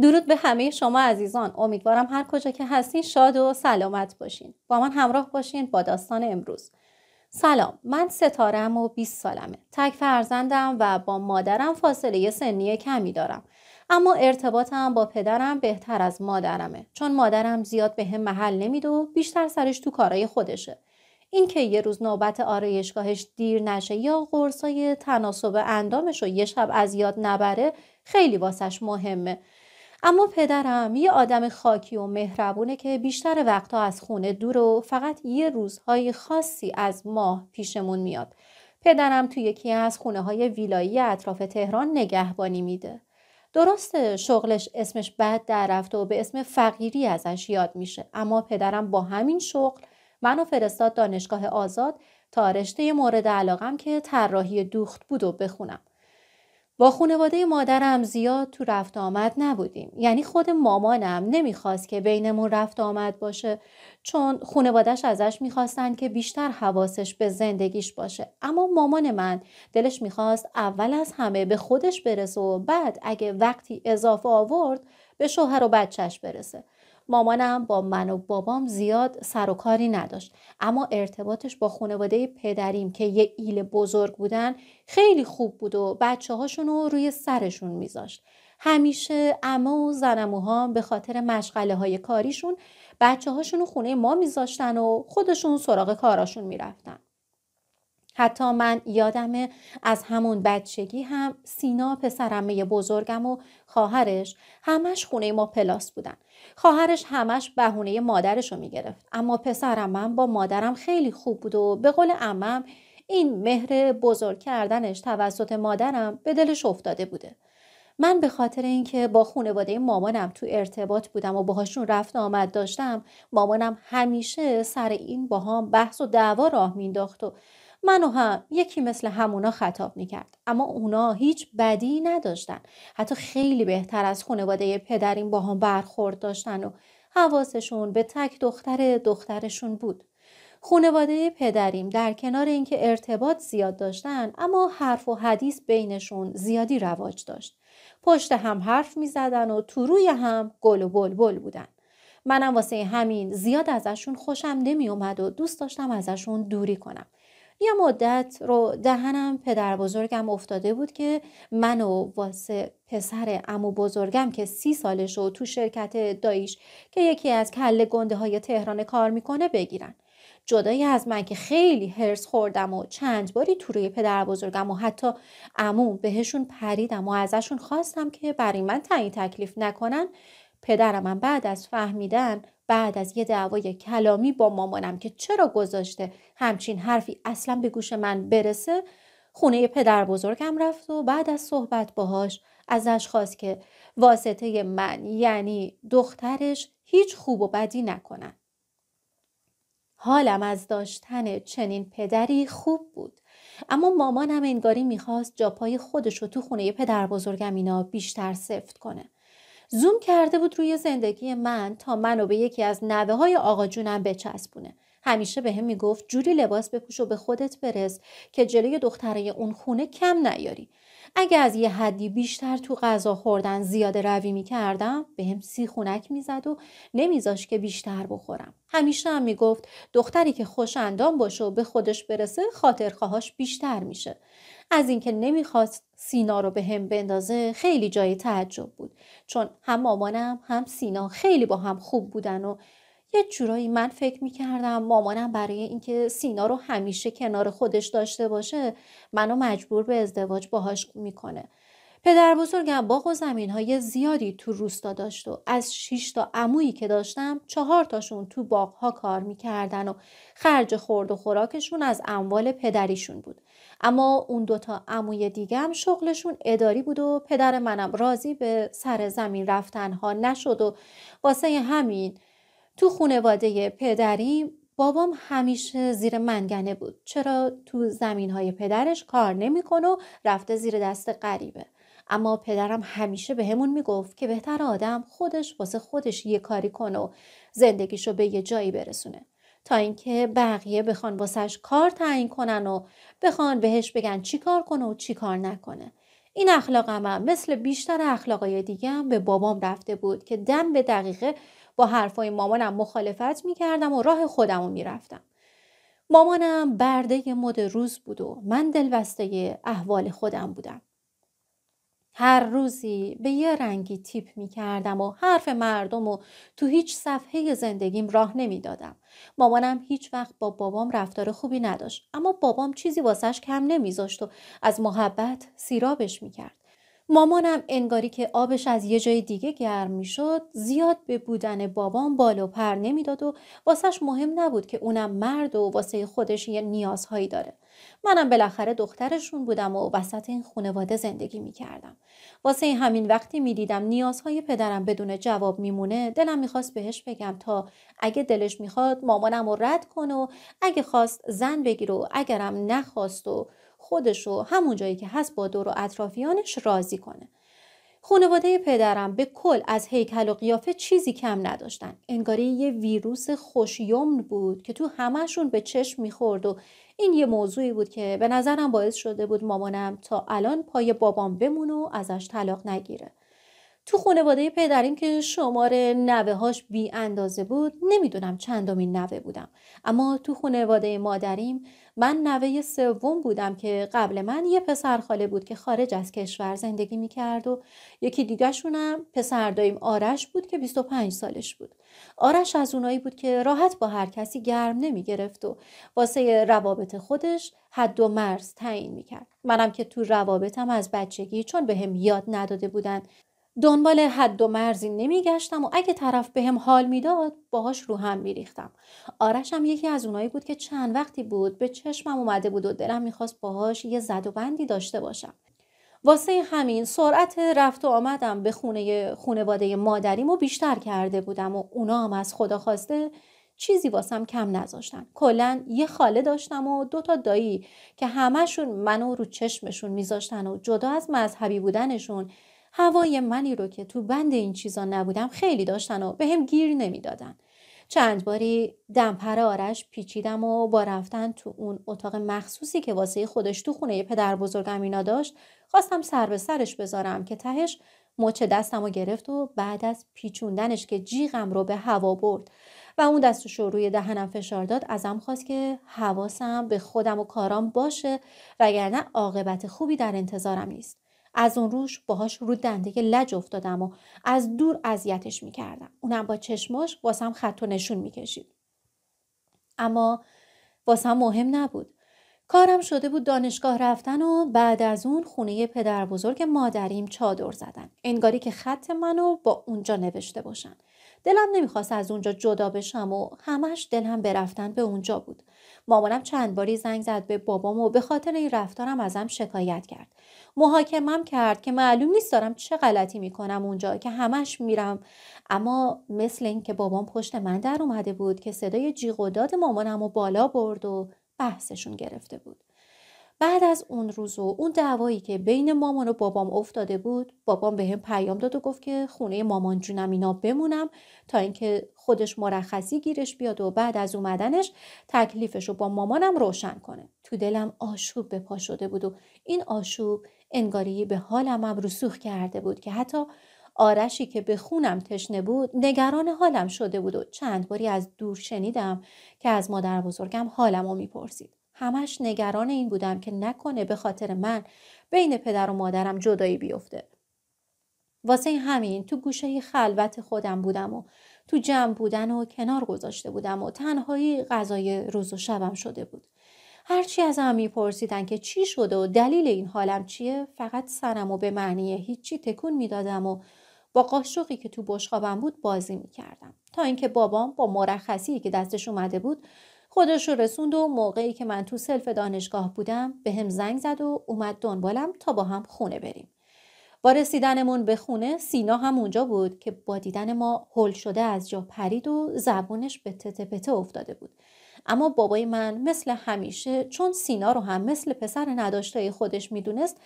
درود به همه شما عزیزان امیدوارم هر کجا که هستین شاد و سلامت باشین با من همراه باشین با داستان امروز سلام من ستارم و 20 سالمه تک فرزندم و با مادرم فاصله سنی کمی دارم اما ارتباطم با پدرم بهتر از مادرمه چون مادرم زیاد به هم محل نمیده و بیشتر سرش تو کارای خودشه اینکه یه روز نوبت آرایشگاهش دیر نشه یا قرصای تناسب اندامش رو یه شب از یاد نبره خیلی واسش مهمه اما پدرم یه آدم خاکی و مهربونه که بیشتر وقتها از خونه دور و فقط یه روزهای خاصی از ماه پیشمون میاد پدرم توی یکی از خونه های ویلایی اطراف تهران نگهبانی میده درسته شغلش اسمش بد در رفته و به اسم فقیری ازش یاد میشه اما پدرم با همین شغل و فرستاد دانشگاه آزاد تا رشته مورد علاقم که طراحی دوخت بود و بخونم با خانواده مادرم زیاد تو رفت آمد نبودیم یعنی خود مامانم نمیخواست که بینمون رفت آمد باشه چون خانوادهش ازش میخواستن که بیشتر حواسش به زندگیش باشه اما مامان من دلش میخواست اول از همه به خودش برسه و بعد اگه وقتی اضافه آورد به شوهر و بچهش برسه مامانم با من و بابام زیاد سر و کاری نداشت اما ارتباطش با خانواده پدریم که یه ایل بزرگ بودن خیلی خوب بود و بچه هاشون رو روی سرشون میذاشت همیشه اما و زنموها به خاطر مشغله های کاریشون بچه هاشون رو خونه ما میذاشتن و خودشون سراغ کاراشون میرفتن حتی من یادم از همون بچگی هم سینا پسرمه بزرگم و خواهرش همش خونه ما پلاس بودن خواهرش همش بهونه مادرش رو میگرفت اما پسرم من با مادرم خیلی خوب بود و به قول امم این مهر بزرگ کردنش توسط مادرم به دلش افتاده بوده من به خاطر اینکه با خانواده مامانم تو ارتباط بودم و باهاشون رفت آمد داشتم مامانم همیشه سر این باهام بحث و دعوا راه مینداخت و منو هم یکی مثل همونا خطاب میکرد اما اونا هیچ بدی نداشتن حتی خیلی بهتر از خانواده پدریم با هم برخورد داشتن و حواسشون به تک دختر دخترشون بود خانواده پدریم در کنار اینکه ارتباط زیاد داشتن اما حرف و حدیث بینشون زیادی رواج داشت پشت هم حرف می زدن و تو روی هم گل و بل بودن منم واسه همین زیاد ازشون خوشم نمی اومد و دوست داشتم ازشون دوری کنم یه مدت رو دهنم پدر بزرگم افتاده بود که منو واسه پسر امو بزرگم که سی سالش و تو شرکت داییش که یکی از کل گنده های تهران کار میکنه بگیرن جدای از من که خیلی هرس خوردم و چند باری تو روی پدر بزرگم و حتی امو بهشون پریدم و ازشون خواستم که برای من تعیین تکلیف نکنن پدرم بعد از فهمیدن بعد از یه دعوای کلامی با مامانم که چرا گذاشته همچین حرفی اصلا به گوش من برسه خونه پدر بزرگم رفت و بعد از صحبت باهاش ازش خواست که واسطه من یعنی دخترش هیچ خوب و بدی نکنن. حالم از داشتن چنین پدری خوب بود اما مامانم انگاری میخواست جاپای خودش رو تو خونه پدر بزرگم اینا بیشتر سفت کنه زوم کرده بود روی زندگی من تا منو به یکی از نوه های آقا جونم بچسبونه همیشه به هم میگفت جوری لباس بپوش و به خودت برس که جلوی دختره اون خونه کم نیاری اگه از یه حدی بیشتر تو غذا خوردن زیاده روی میکردم به هم سی خونک میزد و نمیذاش که بیشتر بخورم همیشه هم میگفت دختری که خوش اندام باشه و به خودش برسه خاطرخواهاش بیشتر میشه از اینکه نمیخواست سینا رو به هم بندازه خیلی جای تعجب بود چون هم مامانم هم سینا خیلی با هم خوب بودن و یه جورایی من فکر میکردم مامانم برای اینکه سینا رو همیشه کنار خودش داشته باشه منو مجبور به ازدواج باهاش میکنه پدر بزرگم باغ و زمین های زیادی تو روستا داشت و از شیش تا عمویی که داشتم چهار تاشون تو باغ ها کار میکردن و خرج خورد و خوراکشون از اموال پدریشون بود اما اون دوتا عموی هم شغلشون اداری بود و پدر منم راضی به سر زمین رفتنها نشد و واسه همین تو خونواده پدریم بابام همیشه زیر منگنه بود چرا تو زمین های پدرش کار نمیکنه و رفته زیر دست غریبه اما پدرم همیشه به همون میگفت که بهتر آدم خودش واسه خودش یه کاری کنه و زندگیشو به یه جایی برسونه تا اینکه بقیه بخوان واسش کار تعیین کنن و بخوان بهش بگن چی کار کنه و چی کار نکنه این اخلاق مثل بیشتر اخلاقای دیگه هم به بابام رفته بود که دم به دقیقه با حرفای مامانم مخالفت میکردم و راه خودم رو میرفتم مامانم برده مد روز بود و من دلبسته احوال خودم بودم هر روزی به یه رنگی تیپ می کردم و حرف مردم و تو هیچ صفحه زندگیم راه نمیدادم. مامانم هیچ وقت با بابام رفتار خوبی نداشت اما بابام چیزی واسش کم نمیذاشت و از محبت سیرابش می کرد. مامانم انگاری که آبش از یه جای دیگه گرم میشد زیاد به بودن بابام بالا پر نمیداد و واسهش مهم نبود که اونم مرد و واسه خودش یه نیازهایی داره منم بالاخره دخترشون بودم و وسط این خانواده زندگی کردم. واسه همین وقتی میدیدم نیازهای پدرم بدون جواب میمونه دلم میخواست بهش بگم تا اگه دلش میخواد مامانم رو رد کنه و اگه خواست زن بگیر و اگرم نخواست و خودش رو همون جایی که هست با دور و اطرافیانش راضی کنه خانواده پدرم به کل از هیکل و قیافه چیزی کم نداشتن انگاری یه ویروس خوشیمن بود که تو همهشون به چشم میخورد و این یه موضوعی بود که به نظرم باعث شده بود مامانم تا الان پای بابام بمونه و ازش طلاق نگیره تو خانواده پدریم که شماره نوه هاش بی اندازه بود نمیدونم چندمین نوه بودم اما تو خانواده مادریم من نوه سوم بودم که قبل من یه پسر خاله بود که خارج از کشور زندگی میکرد و یکی دیگهشونم پسر دایم آرش بود که 25 سالش بود آرش از اونایی بود که راحت با هر کسی گرم نمیگرفت و واسه روابط خودش حد و مرز تعیین میکرد منم که تو روابطم از بچگی چون به هم یاد نداده بودن دنبال حد و مرزی نمیگشتم و اگه طرف بهم به حال میداد باهاش رو هم میریختم آرشم یکی از اونایی بود که چند وقتی بود به چشمم اومده بود و دلم میخواست باهاش یه زد و بندی داشته باشم واسه همین سرعت رفت و آمدم به خونه خونواده مادریمو بیشتر کرده بودم و اونا هم از خدا خواسته چیزی واسم کم نذاشتن کلا یه خاله داشتم و دو تا دایی که همهشون منو رو چشمشون میذاشتن و جدا از مذهبی بودنشون هوای منی رو که تو بند این چیزا نبودم خیلی داشتن و به هم گیر نمیدادن. چند باری دمپر آرش پیچیدم و با رفتن تو اون اتاق مخصوصی که واسه خودش تو خونه پدر بزرگم اینا داشت خواستم سر به سرش بذارم که تهش مچ دستم رو گرفت و بعد از پیچوندنش که جیغم رو به هوا برد و اون دستش روی دهنم فشار داد ازم خواست که حواسم به خودم و کارام باشه وگرنه عاقبت خوبی در انتظارم نیست از اون روش باهاش رو دنده لج افتادم و از دور اذیتش میکردم اونم با چشماش واسم خط و نشون میکشید اما واسم مهم نبود کارم شده بود دانشگاه رفتن و بعد از اون خونه پدر بزرگ مادریم چادر زدن. انگاری که خط منو با اونجا نوشته باشن. دلم نمیخواست از اونجا جدا بشم و همش دلم به به اونجا بود. مامانم چند باری زنگ زد به بابام و به خاطر این رفتارم ازم شکایت کرد. محاکمم کرد که معلوم نیست دارم چه غلطی میکنم اونجا که همش میرم اما مثل اینکه بابام پشت من در اومده بود که صدای جیغ و داد مامانم رو بالا برد و بحثشون گرفته بود بعد از اون روز و اون دعوایی که بین مامان و بابام افتاده بود بابام به هم پیام داد و گفت که خونه مامان جونم اینا بمونم تا اینکه خودش مرخصی گیرش بیاد و بعد از اومدنش تکلیفش رو با مامانم روشن کنه تو دلم آشوب به پا شده بود و این آشوب انگاری به حالمم رسوخ کرده بود که حتی آرشی که به خونم تشنه بود نگران حالم شده بود و چند باری از دور شنیدم که از مادر بزرگم حالم رو میپرسید. همش نگران این بودم که نکنه به خاطر من بین پدر و مادرم جدایی بیفته. واسه همین تو گوشه خلوت خودم بودم و تو جمع بودن و کنار گذاشته بودم و تنهایی غذای روز و شبم شده بود. هرچی از هم میپرسیدن که چی شده و دلیل این حالم چیه فقط سرم و به معنی هیچی تکون میدادم و با قاشقی که تو بشقابم بود بازی میکردم تا اینکه بابام با مرخصی که دستش اومده بود خودش رو رسوند و موقعی که من تو سلف دانشگاه بودم به هم زنگ زد و اومد دنبالم تا با هم خونه بریم با رسیدنمون به خونه سینا هم اونجا بود که با دیدن ما هل شده از جا پرید و زبونش به تته افتاده بود اما بابای من مثل همیشه چون سینا رو هم مثل پسر نداشته خودش میدونست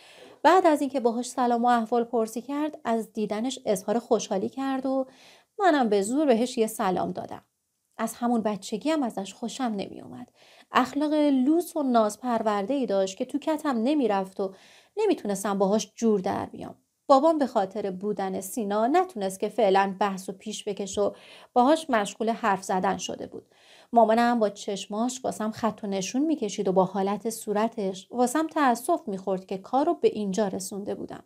بعد از اینکه باهاش سلام و احوال پرسی کرد از دیدنش اظهار خوشحالی کرد و منم به زور بهش یه سلام دادم از همون بچگی هم ازش خوشم نمیومد اخلاق لوس و ناز پرورده ای داشت که تو کتم نمیرفت و نمیتونستم باهاش جور در بیام بابام به خاطر بودن سینا نتونست که فعلا بحث و پیش بکش و باهاش مشغول حرف زدن شده بود مامانم با چشماش واسم خط و نشون میکشید و با حالت صورتش واسم تأسف میخورد که کار رو به اینجا رسونده بودم.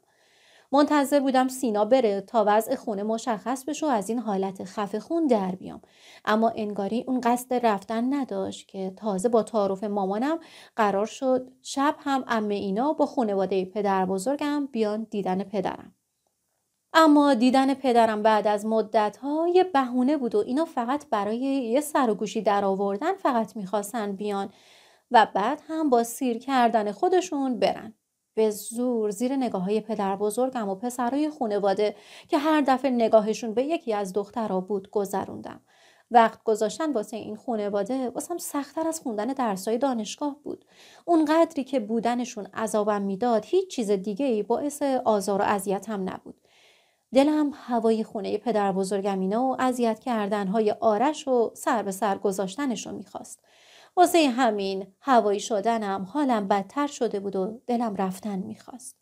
منتظر بودم سینا بره تا وضع خونه مشخص بشه و از این حالت خفه خون در بیام اما انگاری اون قصد رفتن نداشت که تازه با تعارف مامانم قرار شد شب هم امه اینا با خونواده پدر بزرگم بیان دیدن پدرم اما دیدن پدرم بعد از مدت ها یه بهونه بود و اینا فقط برای یه سر و گوشی در آوردن فقط میخواستن بیان و بعد هم با سیر کردن خودشون برن. به زور زیر نگاه های پدر بزرگم و پسرهای خونواده که هر دفعه نگاهشون به یکی از دخترها بود گذروندم. وقت گذاشتن واسه این خونواده واسم سختتر از خوندن درسای دانشگاه بود اون قدری که بودنشون عذابم میداد هیچ چیز دیگه ای باعث آزار و اذیتم نبود دلم هوای خونه پدر بزرگم اینا و اذیت کردنهای آرش و سر به سر گذاشتنشو میخواست. واسه همین هوایی شدنم حالم بدتر شده بود و دلم رفتن میخواست.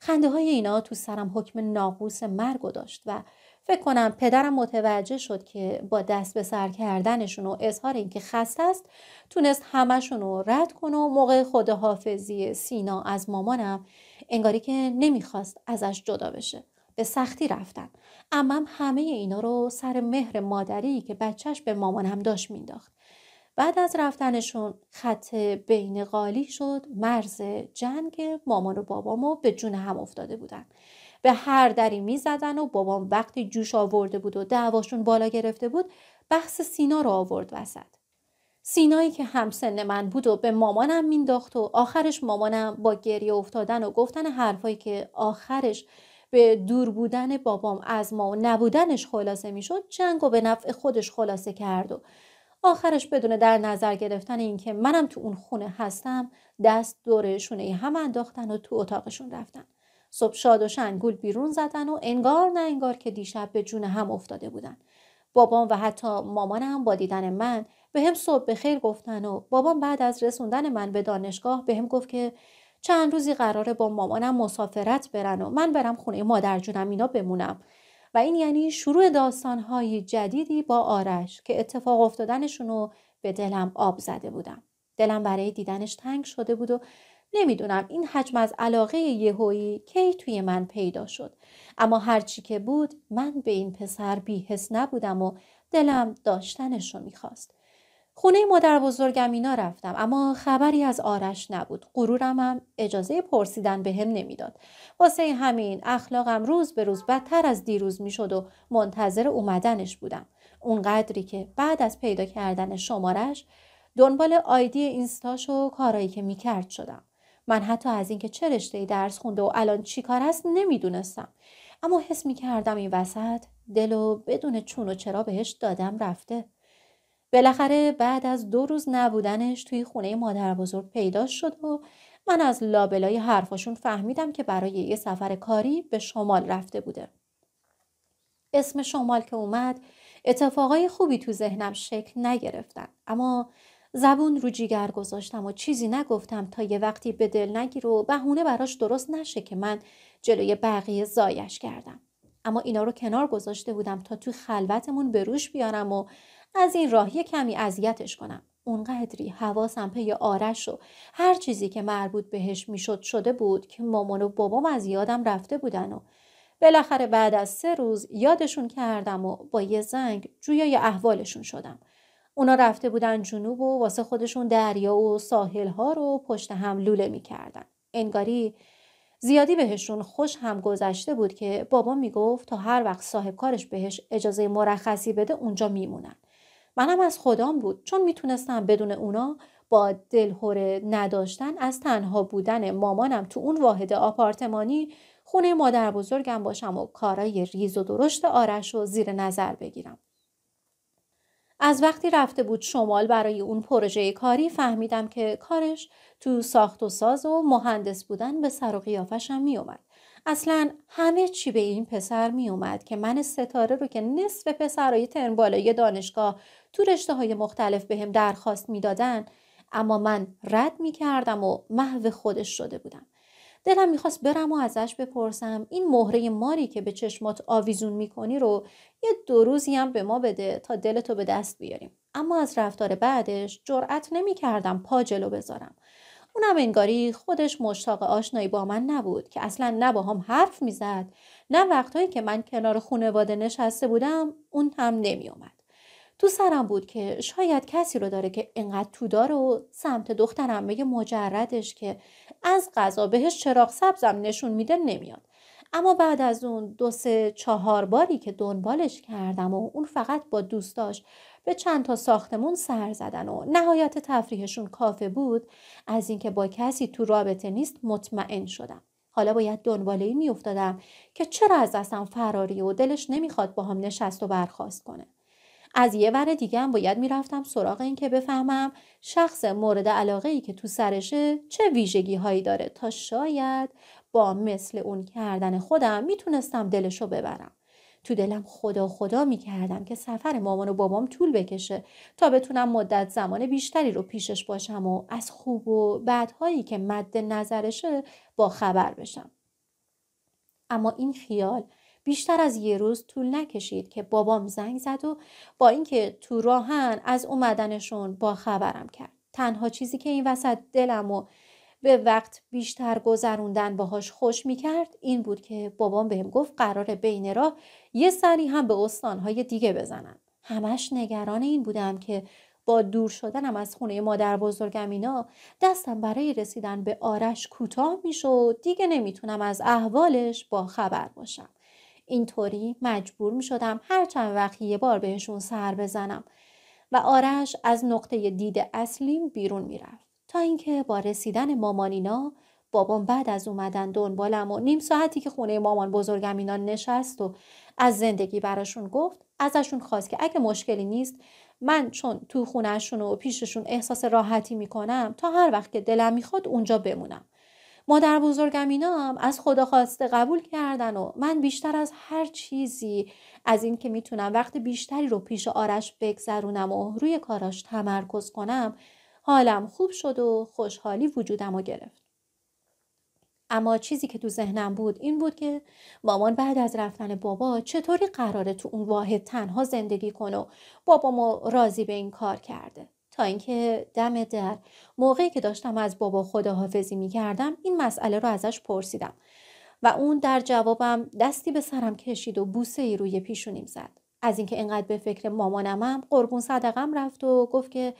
خنده های اینا تو سرم حکم ناقوس مرگ داشت و فکر کنم پدرم متوجه شد که با دست به سر کردنشون و اظهار اینکه خسته است تونست همشون رو رد کن و موقع خداحافظی سینا از مامانم انگاری که نمیخواست ازش جدا بشه به سختی رفتن اما همه اینا رو سر مهر مادری که بچهش به مامانم داشت مینداخت بعد از رفتنشون خط بین قالی شد مرز جنگ مامان و بابامو به جون هم افتاده بودن به هر دری میزدن و بابام وقتی جوش آورده بود و دعواشون بالا گرفته بود بحث سینا رو آورد وسط سینایی که همسن من بود و به مامانم مینداخت و آخرش مامانم با گریه افتادن و گفتن حرفایی که آخرش به دور بودن بابام از ما و نبودنش خلاصه میشد جنگ و به نفع خودش خلاصه کرد و آخرش بدون در نظر گرفتن اینکه منم تو اون خونه هستم دست دور شونه هم انداختن و تو اتاقشون رفتن صبح شاد و شنگول بیرون زدن و انگار نه انگار که دیشب به جون هم افتاده بودن بابام و حتی مامانم با دیدن من به هم صبح به خیر گفتن و بابام بعد از رسوندن من به دانشگاه به هم گفت که چند روزی قراره با مامانم مسافرت برن و من برم خونه مادر جونم اینا بمونم و این یعنی شروع داستانهای جدیدی با آرش که اتفاق افتادنشون رو به دلم آب زده بودم دلم برای دیدنش تنگ شده بود و نمیدونم این حجم از علاقه یهویی کی توی من پیدا شد اما هرچی که بود من به این پسر بیهس نبودم و دلم داشتنش رو میخواست خونه مادر بزرگم اینا رفتم اما خبری از آرش نبود. غرورم هم اجازه پرسیدن به هم نمیداد. واسه همین اخلاقم روز به روز بدتر از دیروز میشد و منتظر اومدنش بودم. اونقدری که بعد از پیدا کردن شمارش دنبال آیدی اینستاش و کارایی که میکرد شدم. من حتی از اینکه چه رشته درس خونده و الان چی کار است نمیدونستم. اما حس میکردم این وسط دل و بدون چون و چرا بهش دادم رفته. بالاخره بعد از دو روز نبودنش توی خونه مادر بزرگ پیدا شد و من از لابلای حرفاشون فهمیدم که برای یه سفر کاری به شمال رفته بوده. اسم شمال که اومد اتفاقای خوبی تو ذهنم شکل نگرفتن اما زبون رو جیگر گذاشتم و چیزی نگفتم تا یه وقتی به دل نگیر و بهونه براش درست نشه که من جلوی بقیه زایش کردم اما اینا رو کنار گذاشته بودم تا تو خلوتمون به روش بیارم و از این راه یه کمی اذیتش کنم اونقدری حواسم پی آرش و هر چیزی که مربوط بهش میشد شده بود که مامان و بابام از یادم رفته بودن و بالاخره بعد از سه روز یادشون کردم و با یه زنگ جویای احوالشون شدم اونا رفته بودن جنوب و واسه خودشون دریا و ساحل ها رو پشت هم لوله میکردن انگاری زیادی بهشون خوش هم گذشته بود که بابا میگفت تا هر وقت صاحب کارش بهش اجازه مرخصی بده اونجا میمونن منم از خدام بود چون میتونستم بدون اونا با دلهوره نداشتن از تنها بودن مامانم تو اون واحد آپارتمانی خونه مادر بزرگم باشم و کارای ریز و درشت آرش رو زیر نظر بگیرم. از وقتی رفته بود شمال برای اون پروژه کاری فهمیدم که کارش تو ساخت و ساز و مهندس بودن به سر و می میومد اصلا همه چی به این پسر اومد که من ستاره رو که نصف پسرای ترم بالای دانشگاه تو رشته های مختلف بهم درخواست میدادن اما من رد میکردم و محو خودش شده بودم دلم میخواست برم و ازش بپرسم این مهره ماری که به چشمات آویزون میکنی رو یه دو روزی هم به ما بده تا دلتو به دست بیاریم اما از رفتار بعدش جرأت نمیکردم پا جلو بذارم اونم انگاری خودش مشتاق آشنایی با من نبود که اصلا نه با هم حرف میزد نه وقتهایی که من کنار خونواده نشسته بودم اون هم نمیومد تو سرم بود که شاید کسی رو داره که انقدر تودار و سمت دخترم بگه مجردش که از قضا بهش چراغ سبزم نشون میده نمیاد اما بعد از اون دو سه چهار باری که دنبالش کردم و اون فقط با دوستاش به چند تا ساختمون سر زدن و نهایت تفریحشون کافه بود از اینکه با کسی تو رابطه نیست مطمئن شدم حالا باید دنبال این میافتادم که چرا از دستم فراری و دلش نمیخواد با هم نشست و برخواست کنه از یه ور دیگه هم باید میرفتم سراغ این که بفهمم شخص مورد علاقه ای که تو سرشه چه ویژگی هایی داره تا شاید با مثل اون کردن خودم میتونستم دلشو ببرم تو دلم خدا خدا میکردم که سفر مامان و بابام طول بکشه تا بتونم مدت زمان بیشتری رو پیشش باشم و از خوب و بدهایی که مد نظرشه با خبر بشم اما این خیال بیشتر از یه روز طول نکشید که بابام زنگ زد و با اینکه تو راهن از اومدنشون با خبرم کرد تنها چیزی که این وسط دلم و به وقت بیشتر گذروندن باهاش خوش میکرد این بود که بابام بهم گفت قرار بین راه یه سری هم به استانهای دیگه بزنم همش نگران این بودم که با دور شدنم از خونه مادر بزرگم اینا دستم برای رسیدن به آرش کوتاه میشد دیگه نمیتونم از احوالش با خبر باشم اینطوری مجبور می شدم هر چند وقت یه بار بهشون سر بزنم و آرش از نقطه دید اصلیم بیرون میرفت اینکه با رسیدن اینا بابام بعد از اومدن دنبالم و نیم ساعتی که خونه مامان بزرگم اینا نشست و از زندگی براشون گفت ازشون خواست که اگه مشکلی نیست من چون تو خونهشون و پیششون احساس راحتی میکنم تا هر وقت که دلم میخواد اونجا بمونم مادر بزرگم اینا هم از خدا خواسته قبول کردن و من بیشتر از هر چیزی از اینکه میتونم وقت بیشتری رو پیش آرش بگذرونم و روی کاراش تمرکز کنم حالم خوب شد و خوشحالی وجودم رو گرفت. اما چیزی که تو ذهنم بود این بود که مامان بعد از رفتن بابا چطوری قراره تو اون واحد تنها زندگی کنه و بابامو راضی به این کار کرده تا اینکه دم در موقعی که داشتم از بابا خداحافظی می کردم این مسئله رو ازش پرسیدم و اون در جوابم دستی به سرم کشید و بوسه ای روی پیشونیم زد از اینکه انقدر به فکر مامانمم قربون صدقم رفت و گفت که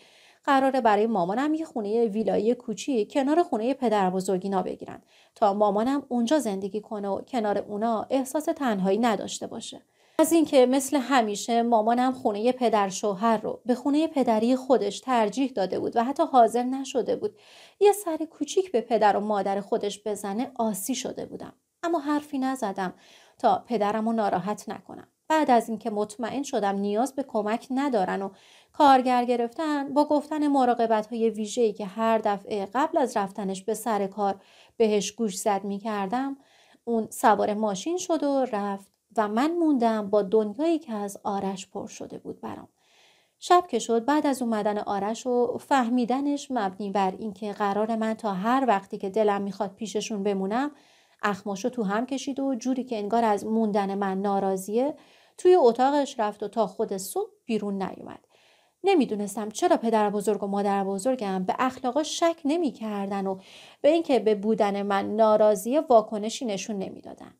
قراره برای مامانم یه خونه ویلایی کوچی کنار خونه پدر بزرگینا بگیرن تا مامانم اونجا زندگی کنه و کنار اونا احساس تنهایی نداشته باشه از اینکه مثل همیشه مامانم خونه پدر شوهر رو به خونه پدری خودش ترجیح داده بود و حتی حاضر نشده بود یه سر کوچیک به پدر و مادر خودش بزنه آسی شده بودم اما حرفی نزدم تا پدرم رو ناراحت نکنم بعد از اینکه مطمئن شدم نیاز به کمک ندارن و کارگر گرفتن با گفتن مراقبت های ویژه‌ای که هر دفعه قبل از رفتنش به سر کار بهش گوش زد می کردم اون سوار ماشین شد و رفت و من موندم با دنیایی که از آرش پر شده بود برام شب که شد بعد از اومدن آرش و فهمیدنش مبنی بر اینکه قرار من تا هر وقتی که دلم میخواد پیششون بمونم اخماشو تو هم کشید و جوری که انگار از موندن من ناراضیه توی اتاقش رفت و تا خود صبح بیرون نیومد نمیدونستم چرا پدر بزرگ و مادر بزرگم به اخلاقا شک نمیکردن و به اینکه به بودن من ناراضی واکنشی نشون نمیدادن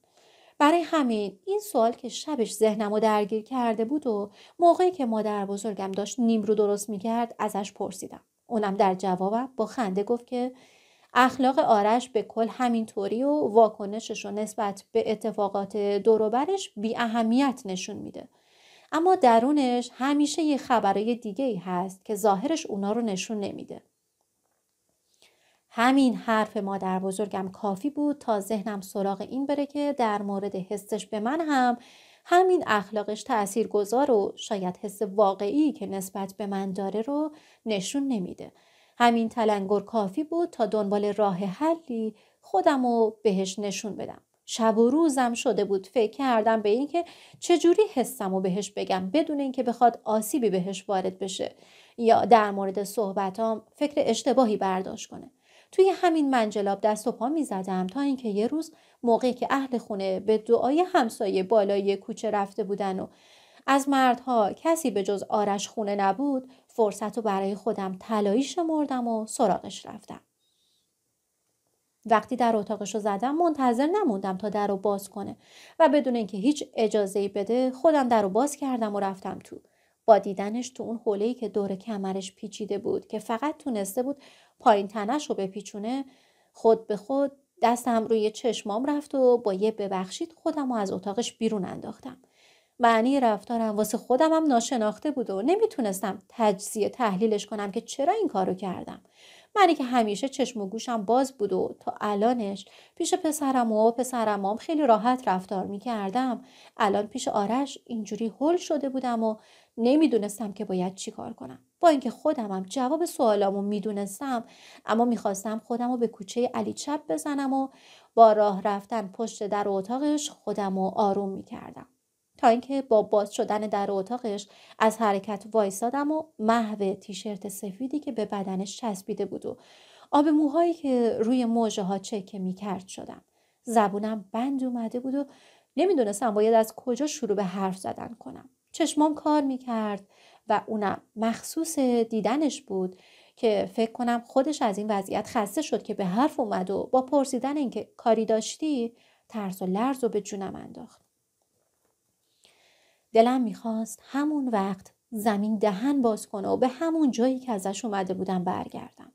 برای همین این سوال که شبش ذهنم رو درگیر کرده بود و موقعی که مادر بزرگم داشت نیم رو درست میکرد ازش پرسیدم اونم در جوابم با خنده گفت که اخلاق آرش به کل همینطوری و واکنشش رو نسبت به اتفاقات دوروبرش بی اهمیت نشون میده اما درونش همیشه یه خبرای دیگه ای هست که ظاهرش اونا رو نشون نمیده همین حرف مادر بزرگم کافی بود تا ذهنم سراغ این بره که در مورد حسش به من هم همین اخلاقش تأثیر گذار و شاید حس واقعی که نسبت به من داره رو نشون نمیده همین تلنگر کافی بود تا دنبال راه حلی خودم رو بهش نشون بدم. شب و روزم شده بود فکر کردم به اینکه چجوری حسم و بهش بگم بدون اینکه بخواد آسیبی بهش وارد بشه یا در مورد صحبتام فکر اشتباهی برداشت کنه توی همین منجلاب دست و پا می زدم تا اینکه یه روز موقعی که اهل خونه به دعای همسایه بالای کوچه رفته بودن و از مردها کسی به جز آرش خونه نبود فرصت رو برای خودم تلایی شمردم و سراغش رفتم. وقتی در اتاقش رو زدم منتظر نموندم تا در رو باز کنه و بدون اینکه هیچ اجازه بده خودم در رو باز کردم و رفتم تو. با دیدنش تو اون حوله که دور کمرش پیچیده بود که فقط تونسته بود پایین تنش رو بپیچونه خود به خود دستم روی چشمام رفت و با یه ببخشید خودم رو از اتاقش بیرون انداختم. معنی رفتارم واسه خودم ناشناخته بود و نمیتونستم تجزیه تحلیلش کنم که چرا این کارو کردم منی که همیشه چشم و گوشم باز بود و تا الانش پیش پسرم و پسرم خیلی راحت رفتار میکردم الان پیش آرش اینجوری هل شده بودم و نمیدونستم که باید چی کار کنم با اینکه خودمم جواب سوالامو میدونستم اما میخواستم خودم رو به کوچه علی چپ بزنم و با راه رفتن پشت در اتاقش خودم رو آروم میکردم تا اینکه با باز شدن در اتاقش از حرکت وایسادم و محو تیشرت سفیدی که به بدنش چسبیده بود و آب موهایی که روی موجه ها چکه می کرد شدم. زبونم بند اومده بود و نمیدونستم باید از کجا شروع به حرف زدن کنم. چشمام کار می کرد و اونم مخصوص دیدنش بود که فکر کنم خودش از این وضعیت خسته شد که به حرف اومد و با پرسیدن اینکه کاری داشتی ترس و لرز و به جونم انداخت. دلم میخواست همون وقت زمین دهن باز کنه و به همون جایی که ازش اومده بودم برگردم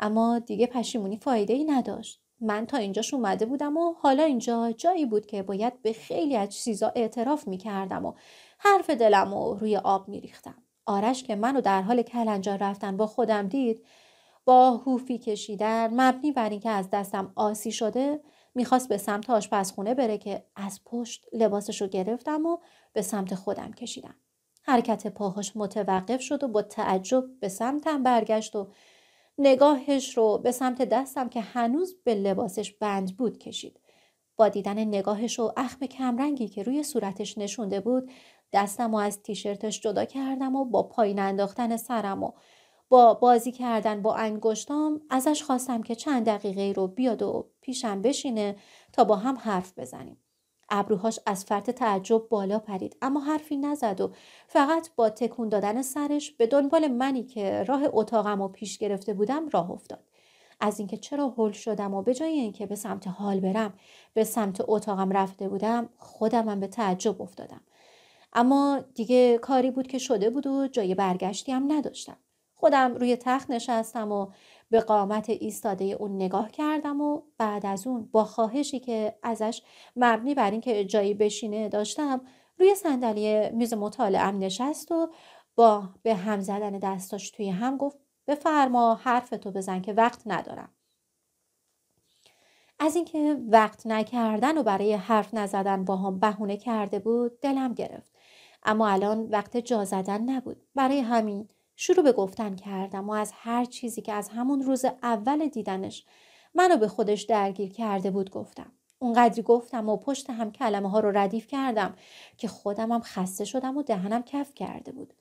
اما دیگه پشیمونی فایده ای نداشت من تا اینجاش اومده بودم و حالا اینجا جایی بود که باید به خیلی از چیزا اعتراف میکردم و حرف دلم و روی آب میریختم آرش که منو در حال کلنجار رفتن با خودم دید با هوفی کشیدن مبنی بر اینکه از دستم آسی شده میخواست به سمت آشپزخونه بره که از پشت لباسش رو گرفتم و به سمت خودم کشیدم. حرکت پاهاش متوقف شد و با تعجب به سمتم برگشت و نگاهش رو به سمت دستم که هنوز به لباسش بند بود کشید. با دیدن نگاهش و اخم کمرنگی که روی صورتش نشونده بود دستم و از تیشرتش جدا کردم و با پایین انداختن سرم و با بازی کردن با انگشتام ازش خواستم که چند دقیقه رو بیاد و پیشم بشینه تا با هم حرف بزنیم. ابروهاش از فرط تعجب بالا پرید اما حرفی نزد و فقط با تکون دادن سرش به دنبال منی که راه اتاقم و پیش گرفته بودم راه افتاد از اینکه چرا هل شدم و به جای اینکه به سمت حال برم به سمت اتاقم رفته بودم خودمم به تعجب افتادم اما دیگه کاری بود که شده بود و جای برگشتی هم نداشتم خودم روی تخت نشستم و به قامت ایستاده اون نگاه کردم و بعد از اون با خواهشی که ازش مبنی بر اینکه جایی بشینه داشتم روی صندلی میز مطالعهام نشست و با به هم زدن دستاش توی هم گفت بفرما تو بزن که وقت ندارم از اینکه وقت نکردن و برای حرف نزدن با هم بهونه کرده بود دلم گرفت اما الان وقت جا زدن نبود برای همین شروع به گفتن کردم و از هر چیزی که از همون روز اول دیدنش منو به خودش درگیر کرده بود گفتم. اونقدری گفتم و پشت هم کلمه ها رو ردیف کردم که خودم هم خسته شدم و دهنم کف کرده بود.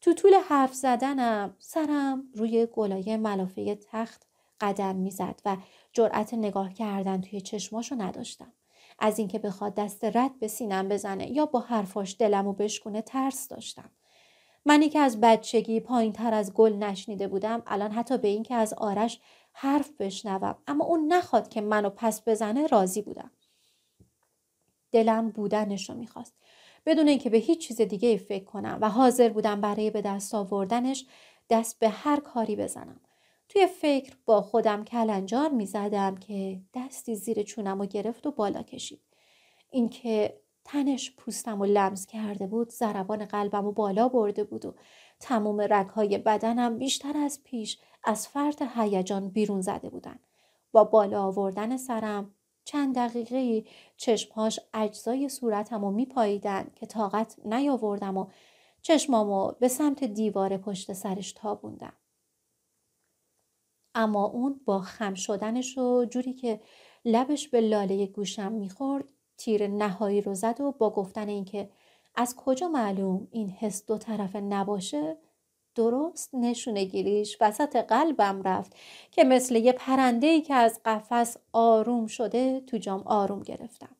تو طول حرف زدنم سرم روی گلای ملافه تخت قدم میزد و جرأت نگاه کردن توی چشماشو نداشتم. از اینکه بخواد دست رد به سینم بزنه یا با حرفاش دلمو بشکونه ترس داشتم. منی که از بچگی پایین تر از گل نشنیده بودم الان حتی به این که از آرش حرف بشنوم اما اون نخواد که منو پس بزنه راضی بودم دلم بودنش رو میخواست بدون اینکه به هیچ چیز دیگه فکر کنم و حاضر بودم برای به دست آوردنش دست به هر کاری بزنم توی فکر با خودم کلنجار میزدم که دستی زیر چونم و گرفت و بالا کشید اینکه تنش پوستم و لمس کرده بود زربان قلبم و بالا برده بود و تموم رگهای بدنم بیشتر از پیش از فرد هیجان بیرون زده بودن با بالا آوردن سرم چند دقیقه چشمهاش اجزای صورتم و میپاییدن که طاقت نیاوردم و چشمامو به سمت دیوار پشت سرش تابوندم اما اون با خم شدنش و جوری که لبش به لاله گوشم میخورد تیر نهایی رو زد و با گفتن اینکه از کجا معلوم این حس دو طرفه نباشه درست نشونه گیریش وسط قلبم رفت که مثل یه پرنده ای که از قفس آروم شده تو جام آروم گرفتم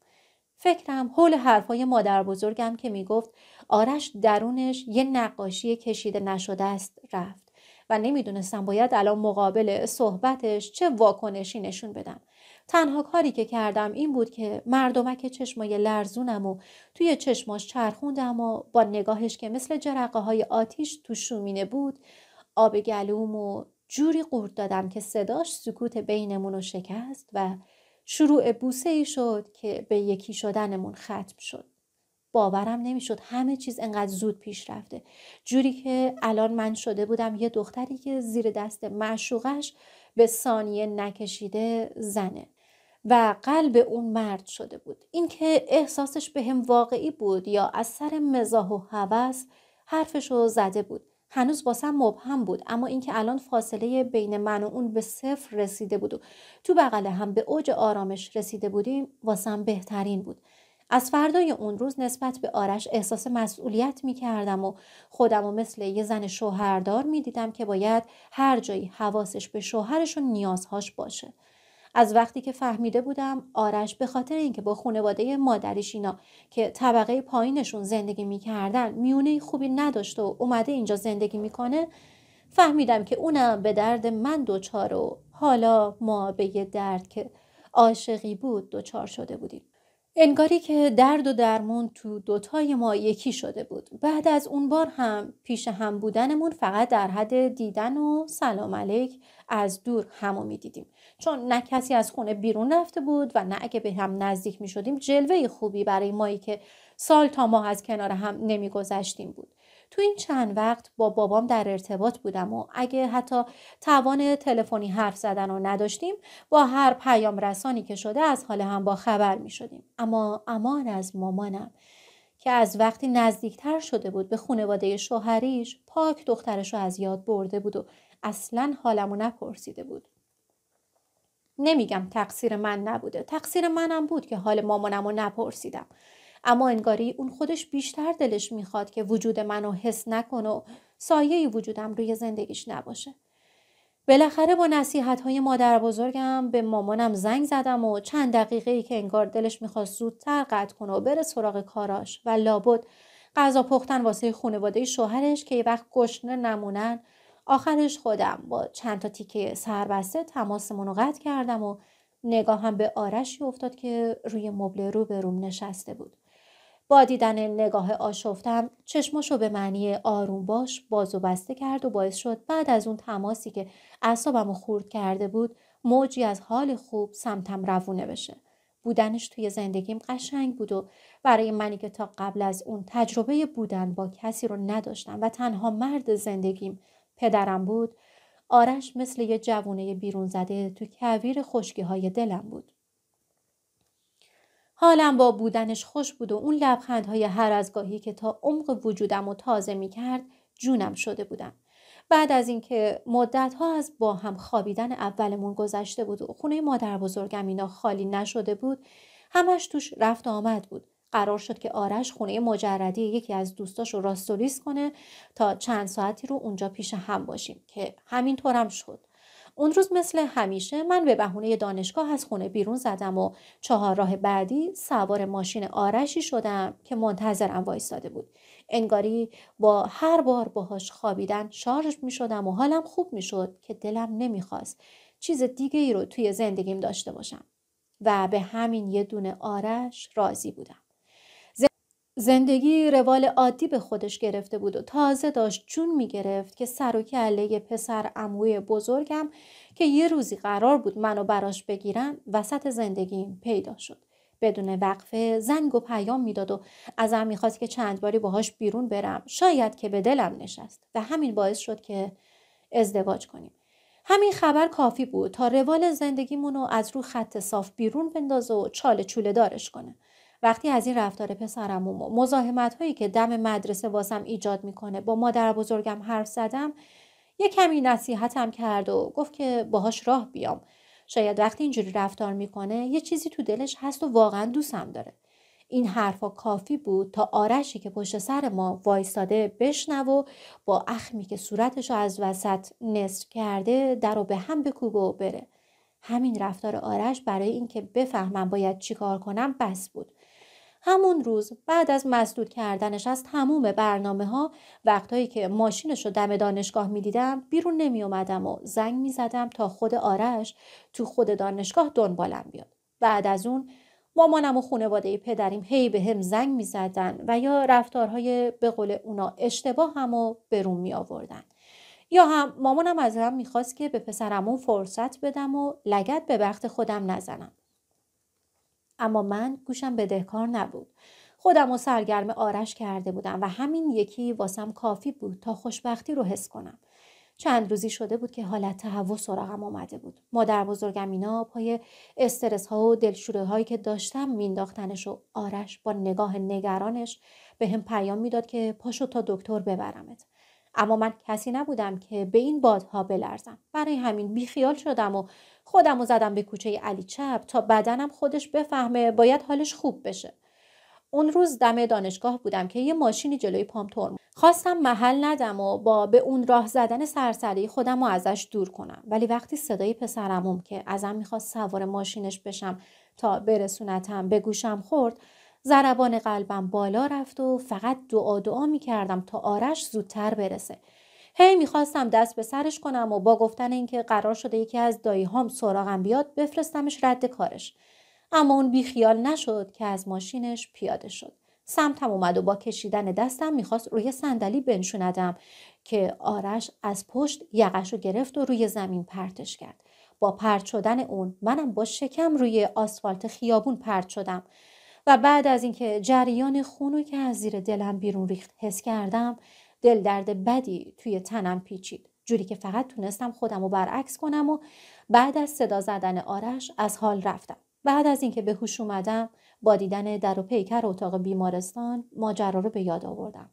فکرم حول حرفای مادر بزرگم که میگفت آرش درونش یه نقاشی کشیده نشده است رفت و نمیدونستم باید الان مقابل صحبتش چه واکنشی نشون بدم تنها کاری که کردم این بود که مردمک چشمای لرزونم و توی چشماش چرخوندم و با نگاهش که مثل جرقه های آتیش تو شومینه بود آب گلوم و جوری قورت دادم که صداش سکوت بینمون رو شکست و شروع بوسه ای شد که به یکی شدنمون ختم شد. باورم نمیشد همه چیز انقدر زود پیش رفته جوری که الان من شده بودم یه دختری که زیر دست معشوقش به ثانیه نکشیده زنه و قلب اون مرد شده بود اینکه احساسش به هم واقعی بود یا از سر مزاح و هوس حرفش رو زده بود هنوز باسم مبهم بود اما اینکه الان فاصله بین من و اون به صفر رسیده بود و تو بغل هم به اوج آرامش رسیده بودیم واسم بهترین بود از فردای اون روز نسبت به آرش احساس مسئولیت می کردم و خودم و مثل یه زن شوهردار می دیدم که باید هر جایی حواسش به شوهرش و نیازهاش باشه. از وقتی که فهمیده بودم آرش به خاطر اینکه با خانواده مادرش اینا که طبقه پایینشون زندگی میکردن میونه خوبی نداشت و اومده اینجا زندگی میکنه فهمیدم که اونم به درد من دوچار و حالا ما به یه درد که عاشقی بود دوچار شده بودیم انگاری که درد و درمون تو دوتای ما یکی شده بود بعد از اون بار هم پیش هم بودنمون فقط در حد دیدن و سلام علیک از دور همو دیدیم چون نه کسی از خونه بیرون رفته بود و نه اگه به هم نزدیک می شدیم جلوه خوبی برای مایی که سال تا ماه از کنار هم نمیگذشتیم بود تو این چند وقت با بابام در ارتباط بودم و اگه حتی توان تلفنی حرف زدن رو نداشتیم با هر پیام رسانی که شده از حال هم با خبر می شدیم. اما امان از مامانم که از وقتی نزدیکتر شده بود به خانواده شوهریش پاک دخترش رو از یاد برده بود و اصلا حالمو نپرسیده بود. نمیگم تقصیر من نبوده تقصیر منم بود که حال مامانم رو نپرسیدم اما انگاری اون خودش بیشتر دلش میخواد که وجود منو حس نکنه و سایه وجودم روی زندگیش نباشه بالاخره با نصیحت های مادر بزرگم به مامانم زنگ زدم و چند دقیقه ای که انگار دلش میخواست زودتر قطع کنه و بره سراغ کاراش و لابد غذا پختن واسه خانواده شوهرش که یه وقت گشنه نمونن آخرش خودم با چند تا تیکه سربسته تماسمون رو قطع کردم و نگاهم به آرشی افتاد که روی مبل روم نشسته بود با دیدن نگاه آشفتم چشماشو به معنی آروم باش باز و بسته کرد و باعث شد بعد از اون تماسی که اصابم رو خورد کرده بود موجی از حال خوب سمتم روونه بشه. بودنش توی زندگیم قشنگ بود و برای منی که تا قبل از اون تجربه بودن با کسی رو نداشتم و تنها مرد زندگیم پدرم بود آرش مثل یه جوونه بیرون زده تو کویر خشکی های دلم بود. حالم با بودنش خوش بود و اون لبخندهای هر از گاهی که تا عمق وجودم و تازه می کرد جونم شده بودم. بعد از اینکه مدت ها از با هم خوابیدن اولمون گذشته بود و خونه مادر بزرگم اینا خالی نشده بود همش توش رفت آمد بود. قرار شد که آرش خونه مجردی یکی از دوستاش رو راستولیس کنه تا چند ساعتی رو اونجا پیش هم باشیم که همینطورم شد. اون روز مثل همیشه من به بهونه دانشگاه از خونه بیرون زدم و چهار راه بعدی سوار ماشین آرشی شدم که منتظرم وایستاده بود انگاری با هر بار باهاش خوابیدن شارژ می شدم و حالم خوب می شد که دلم خواست چیز دیگه ای رو توی زندگیم داشته باشم و به همین یه دونه آرش راضی بودم زندگی روال عادی به خودش گرفته بود و تازه داشت جون میگرفت که سر و کله پسر اموی بزرگم که یه روزی قرار بود منو براش بگیرن وسط زندگیم پیدا شد بدون وقفه زنگ و پیام میداد و ازم میخواست که چند باری باهاش بیرون برم شاید که به دلم نشست و همین باعث شد که ازدواج کنیم همین خبر کافی بود تا روال زندگیمون رو از رو خط صاف بیرون بندازه و چاله چوله دارش کنه وقتی از این رفتار پسرم و مزاحمت هایی که دم مدرسه واسم ایجاد میکنه با مادر بزرگم حرف زدم یه کمی نصیحتم کرد و گفت که باهاش راه بیام شاید وقتی اینجوری رفتار میکنه یه چیزی تو دلش هست و واقعا دوستم داره این حرفا کافی بود تا آرشی که پشت سر ما وایستاده بشنو و با اخمی که صورتش از وسط نصف کرده در رو به هم بکوبه و بره همین رفتار آرش برای اینکه بفهمم باید چیکار کنم بس بود همون روز بعد از مسدود کردنش از تموم برنامه ها وقتایی که ماشینش رو دم دانشگاه میدیدم بیرون نمی اومدم و زنگ می زدم تا خود آرش تو خود دانشگاه دنبالم بیاد. بعد از اون مامانم و خانواده پدریم هی به هم زنگ می زدن و یا رفتارهای به قول اونا اشتباه هم و برون می آوردن. یا هم مامانم از هم میخواست که به پسرمون فرصت بدم و لگت به وقت خودم نزنم. اما من گوشم دهکار نبود خودم و سرگرم آرش کرده بودم و همین یکی واسم کافی بود تا خوشبختی رو حس کنم چند روزی شده بود که حالت تهوع سراغم آمده بود مادر بزرگم اینا پای استرس ها و دلشوره هایی که داشتم مینداختنش و آرش با نگاه نگرانش به هم پیام میداد که پاشو تا دکتر ببرمت اما من کسی نبودم که به این بادها بلرزم برای همین بیخیال شدم و خودم و زدم به کوچه علی چپ تا بدنم خودش بفهمه باید حالش خوب بشه. اون روز دم دانشگاه بودم که یه ماشینی جلوی پام ترم خواستم محل ندم و با به اون راه زدن سرسری خودم ازش دور کنم ولی وقتی صدای پسرموم که ازم میخواست سوار ماشینش بشم تا برسونتم به گوشم خورد ضربان قلبم بالا رفت و فقط دعا دعا میکردم تا آرش زودتر برسه هی میخواستم دست به سرش کنم و با گفتن اینکه قرار شده یکی از دایی هام سراغم بیاد بفرستمش رد کارش اما اون بیخیال نشد که از ماشینش پیاده شد سمتم اومد و با کشیدن دستم میخواست روی صندلی بنشوندم که آرش از پشت یقش رو گرفت و روی زمین پرتش کرد با پرت شدن اون منم با شکم روی آسفالت خیابون پرت شدم و بعد از اینکه جریان خونو که از زیر دلم بیرون ریخت حس کردم دل درد بدی توی تنم پیچید جوری که فقط تونستم خودم رو برعکس کنم و بعد از صدا زدن آرش از حال رفتم بعد از اینکه به هوش اومدم با دیدن در و پیکر اتاق بیمارستان ماجرا رو به یاد آوردم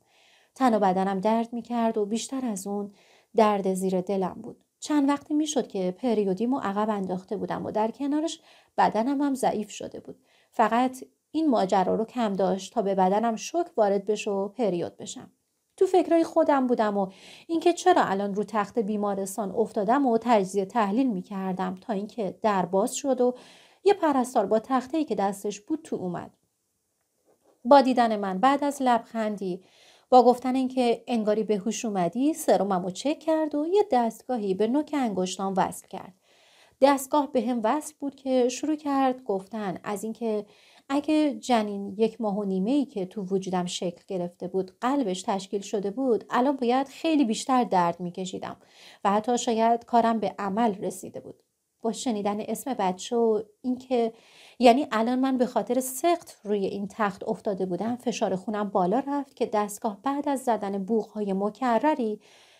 تن و بدنم درد میکرد و بیشتر از اون درد زیر دلم بود چند وقتی میشد که پریودیمو عقب انداخته بودم و در کنارش بدنم هم ضعیف شده بود فقط این ماجرا رو کم داشت تا به بدنم شک وارد بشه و پریود بشم تو فکرای خودم بودم و اینکه چرا الان رو تخت بیمارستان افتادم و تجزیه تحلیل میکردم تا اینکه در باز شد و یه پرستار با تخته ای که دستش بود تو اومد با دیدن من بعد از لبخندی با گفتن اینکه انگاری به هوش اومدی سرمم و چک کرد و یه دستگاهی به نوک انگشتان وصل کرد دستگاه به هم وصل بود که شروع کرد گفتن از اینکه اگه جنین یک ماه و نیمه ای که تو وجودم شکل گرفته بود قلبش تشکیل شده بود الان باید خیلی بیشتر درد میکشیدم و حتی شاید کارم به عمل رسیده بود با شنیدن اسم بچه و اینکه یعنی الان من به خاطر سخت روی این تخت افتاده بودم فشار خونم بالا رفت که دستگاه بعد از زدن بوغهای مکرری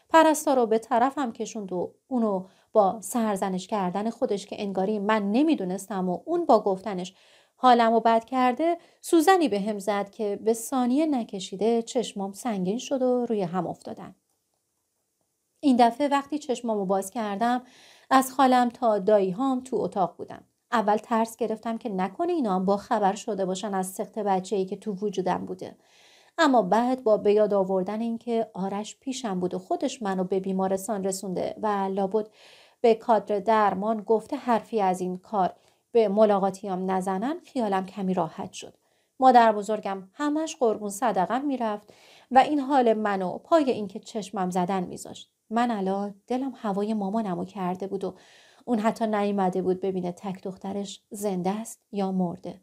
پرستار رو به طرفم کشوند و اونو با سرزنش کردن خودش که انگاری من نمیدونستم و اون با گفتنش حالم و بد کرده سوزنی به هم زد که به ثانیه نکشیده چشمام سنگین شد و روی هم افتادن. این دفعه وقتی چشمامو باز کردم از خالم تا دایی هام تو اتاق بودم. اول ترس گرفتم که نکنه اینا هم با خبر شده باشن از سخت بچه ای که تو وجودم بوده. اما بعد با به یاد آوردن اینکه آرش پیشم بود و خودش منو به بیمارستان رسونده و لابد به کادر درمان گفته حرفی از این کار به ملاقاتیام نزنن خیالم کمی راحت شد مادر بزرگم همش قربون صدقم میرفت و این حال منو پای اینکه چشمم زدن میذاشت من الان دلم هوای مامانمو کرده بود و اون حتی نیامده بود ببینه تک دخترش زنده است یا مرده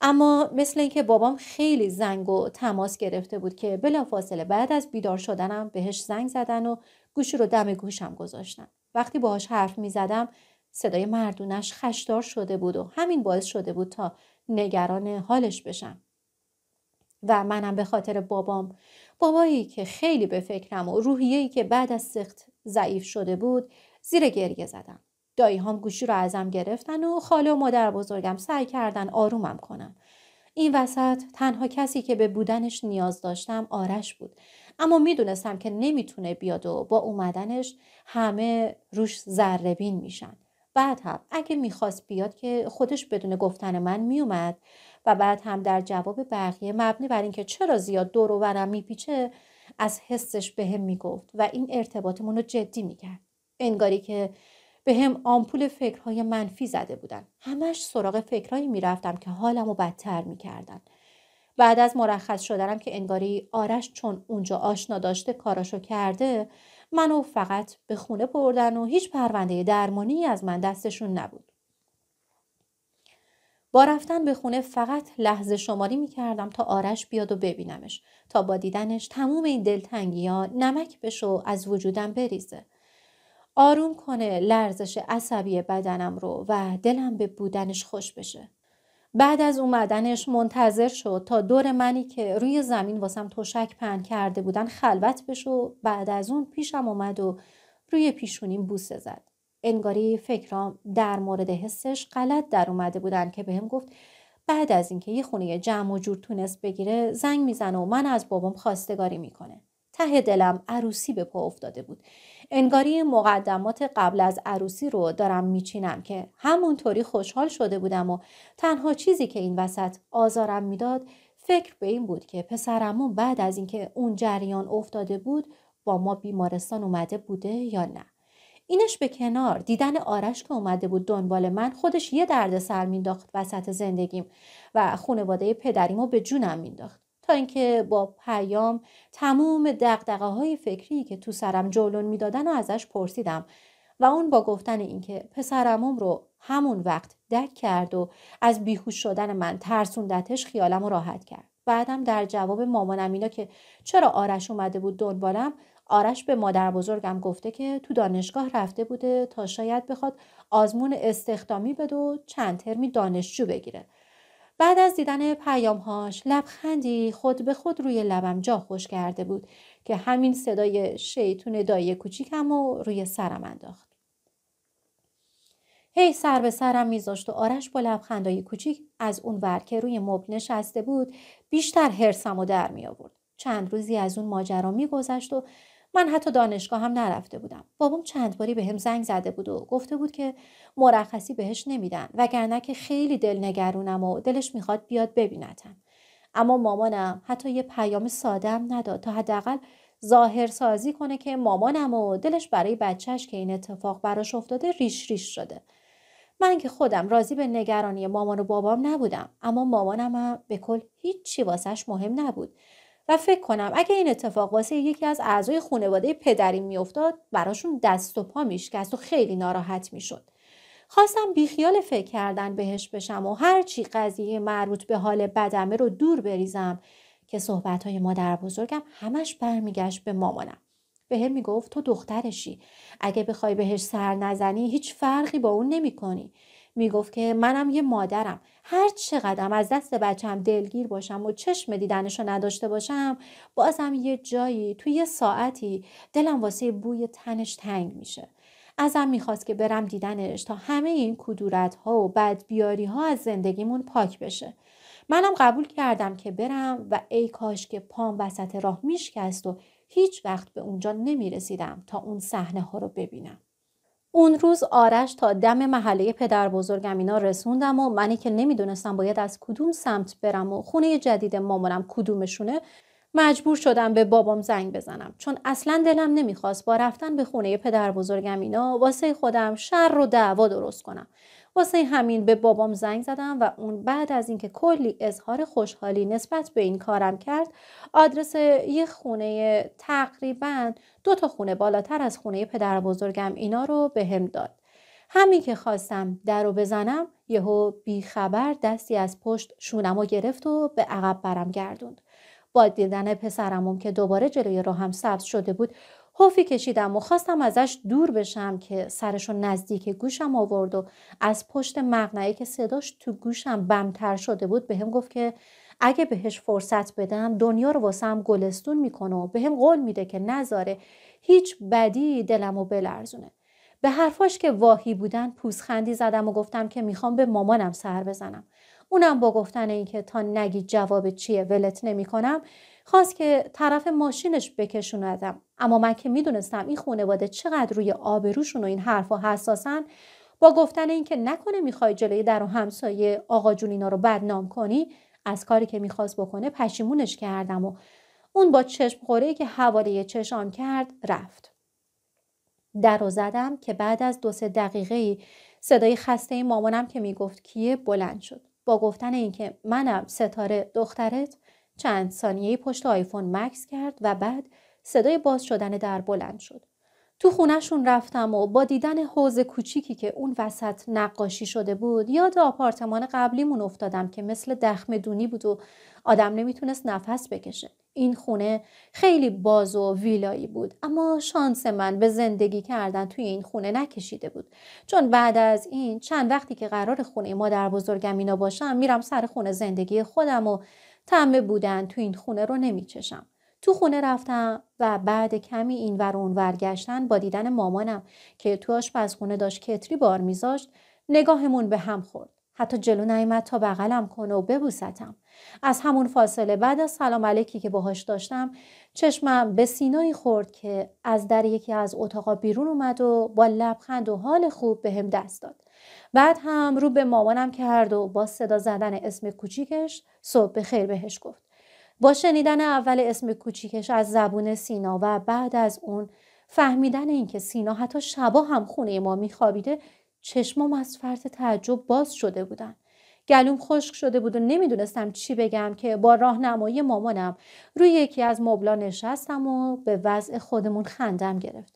اما مثل اینکه بابام خیلی زنگ و تماس گرفته بود که بلافاصله بعد از بیدار شدنم بهش زنگ زدن و گوشی رو دم گوشم گذاشتن وقتی باهاش حرف می زدم صدای مردونش خشدار شده بود و همین باعث شده بود تا نگران حالش بشم. و منم به خاطر بابام بابایی که خیلی به فکرم و روحیه‌ای که بعد از سخت ضعیف شده بود زیر گریه زدم. دایی هم گوشی رو ازم گرفتن و خاله و مادر بزرگم سعی کردن آرومم کنم این وسط تنها کسی که به بودنش نیاز داشتم آرش بود. اما میدونستم که نمیتونه بیاد و با اومدنش همه روش بین میشن. بعد هم اگه میخواست بیاد که خودش بدون گفتن من میومد و بعد هم در جواب بقیه مبنی بر اینکه چرا زیاد دور و برم میپیچه از حسش بهم هم میگفت و این ارتباطمون رو جدی میکرد انگاری که به هم آمپول فکرهای منفی زده بودن همش سراغ فکرهایی میرفتم که حالم رو بدتر میکردن بعد از مرخص شدنم که انگاری آرش چون اونجا آشنا داشته کاراشو کرده منو فقط به خونه بردن و هیچ پرونده درمانی از من دستشون نبود. با رفتن به خونه فقط لحظه شماری می کردم تا آرش بیاد و ببینمش تا با دیدنش تموم این دلتنگی ها نمک بشه و از وجودم بریزه. آروم کنه لرزش عصبی بدنم رو و دلم به بودنش خوش بشه. بعد از اومدنش منتظر شد تا دور منی که روی زمین واسم تشک پهن کرده بودن خلوت بشه و بعد از اون پیشم اومد و روی پیشونیم بوسه زد انگاری فکرام در مورد حسش غلط در اومده بودن که بهم گفت بعد از اینکه یه خونه جمع و جور تونست بگیره زنگ میزنه و من از بابام خواستگاری میکنه ته دلم عروسی به پا افتاده بود انگاری مقدمات قبل از عروسی رو دارم میچینم که همونطوری خوشحال شده بودم و تنها چیزی که این وسط آزارم میداد فکر به این بود که پسرمون بعد از اینکه اون جریان افتاده بود با ما بیمارستان اومده بوده یا نه اینش به کنار دیدن آرش که اومده بود دنبال من خودش یه درد سر مینداخت وسط زندگیم و خانواده پدریمو به جونم مینداخت تا اینکه با پیام تمام دقدقه های فکری که تو سرم جولون میدادن و ازش پرسیدم و اون با گفتن اینکه پسرمم رو همون وقت دک کرد و از بیهوش شدن من ترسوندتش خیالم راحت کرد بعدم در جواب مامانم اینا که چرا آرش اومده بود دنبالم آرش به مادر بزرگم گفته که تو دانشگاه رفته بوده تا شاید بخواد آزمون استخدامی بده و چند ترمی دانشجو بگیره بعد از دیدن پیامهاش لبخندی خود به خود روی لبم جا خوش کرده بود که همین صدای شیطون دایی کوچیکم و روی سرم انداخت. هی سر به سرم میذاشت و آرش با لبخندهای کوچیک از اون ور که روی مبل نشسته بود بیشتر هرسم و در می آورد. چند روزی از اون ماجرا میگذشت و من حتی دانشگاه هم نرفته بودم بابام چند باری به هم زنگ زده بود و گفته بود که مرخصی بهش نمیدن وگرنه که خیلی دلنگرونم و دلش میخواد بیاد ببینتم اما مامانم حتی یه پیام ساده نداد تا حداقل ظاهر سازی کنه که مامانم و دلش برای بچهش که این اتفاق براش افتاده ریش ریش شده من که خودم راضی به نگرانی مامان و بابام نبودم اما مامانم هم به کل هیچی واسش مهم نبود و فکر کنم اگه این اتفاق واسه یکی از اعضای خانواده پدری میافتاد براشون دست و پا میشکست و خیلی ناراحت میشد خواستم بیخیال فکر کردن بهش بشم و هرچی قضیه مربوط به حال بدمه رو دور بریزم که صحبت های مادر بزرگم همش برمیگشت به مامانم به می میگفت تو دخترشی اگه بخوای بهش سر نزنی هیچ فرقی با اون نمیکنی میگفت که منم یه مادرم هر چقدرم از دست بچم دلگیر باشم و چشم دیدنش رو نداشته باشم بازم یه جایی توی یه ساعتی دلم واسه بوی تنش تنگ میشه ازم میخواست که برم دیدنش تا همه این کدورت ها و بدبیاری ها از زندگیمون پاک بشه منم قبول کردم که برم و ای کاش که پام وسط راه میشکست و هیچ وقت به اونجا نمیرسیدم تا اون صحنه ها رو ببینم اون روز آرش تا دم محله پدر بزرگم اینا رسوندم و منی که نمیدونستم باید از کدوم سمت برم و خونه جدید مامانم کدومشونه مجبور شدم به بابام زنگ بزنم چون اصلا دلم نمیخواست با رفتن به خونه پدر بزرگم اینا واسه خودم شر و دعوا درست کنم واسه همین به بابام زنگ زدم و اون بعد از اینکه کلی اظهار خوشحالی نسبت به این کارم کرد آدرس یه خونه تقریبا دو تا خونه بالاتر از خونه پدر بزرگم اینا رو به هم داد همین که خواستم در رو بزنم یهو بیخبر دستی از پشت شونم و گرفت و به عقب برم گردوند با دیدن پسرمم که دوباره جلوی راهم سبز شده بود حفی کشیدم و خواستم ازش دور بشم که سرش رو نزدیک گوشم آورد و از پشت مقنعه که صداش تو گوشم بمتر شده بود بهم گفت که اگه بهش فرصت بدم دنیا رو واسم گلستون میکنه و بهم قول میده که نذاره هیچ بدی دلمو بلرزونه به حرفاش که واهی بودن پوزخندی زدم و گفتم که میخوام به مامانم سر بزنم اونم با گفتن اینکه تا نگی جواب چیه ولت نمیکنم خواست که طرف ماشینش بکشوندم اما من که میدونستم این خانواده چقدر روی آبروشون و این حرفها حساسن با گفتن اینکه نکنه میخوای جلوی در و همسایه آقا جون رو بدنام کنی از کاری که میخواست بکنه پشیمونش کردم و اون با چشم خوره که حواله چشام کرد رفت در رو زدم که بعد از دو سه دقیقه صدای خسته مامانم که میگفت کیه بلند شد با گفتن اینکه منم ستاره دخترت چند ثانیه پشت آیفون مکس کرد و بعد صدای باز شدن در بلند شد. تو خونهشون رفتم و با دیدن حوز کوچیکی که اون وسط نقاشی شده بود یاد آپارتمان قبلیمون افتادم که مثل دخم دونی بود و آدم نمیتونست نفس بکشه. این خونه خیلی باز و ویلایی بود اما شانس من به زندگی کردن توی این خونه نکشیده بود چون بعد از این چند وقتی که قرار خونه ما بزرگم اینا باشم میرم سر خونه زندگی خودم و تمه بودن تو این خونه رو نمیچشم تو خونه رفتم و بعد کمی این ور اونور گشتن با دیدن مامانم که تو خونه داشت کتری بار میذاشت نگاهمون به هم خورد حتی جلو نیامد تا بغلم کنه و ببوستم از همون فاصله بعد از سلام علیکی که باهاش داشتم چشمم به سینایی خورد که از در یکی از اتاقا بیرون اومد و با لبخند و حال خوب به هم دست داد بعد هم رو به مامانم کرد و با صدا زدن اسم کوچیکش صبح به خیر بهش گفت با شنیدن اول اسم کوچیکش از زبون سینا و بعد از اون فهمیدن اینکه سینا حتی شبا هم خونه ما میخوابیده چشمام از فرط تعجب باز شده بودن گلوم خشک شده بود و نمیدونستم چی بگم که با راهنمایی مامانم روی یکی از مبلا نشستم و به وضع خودمون خندم گرفت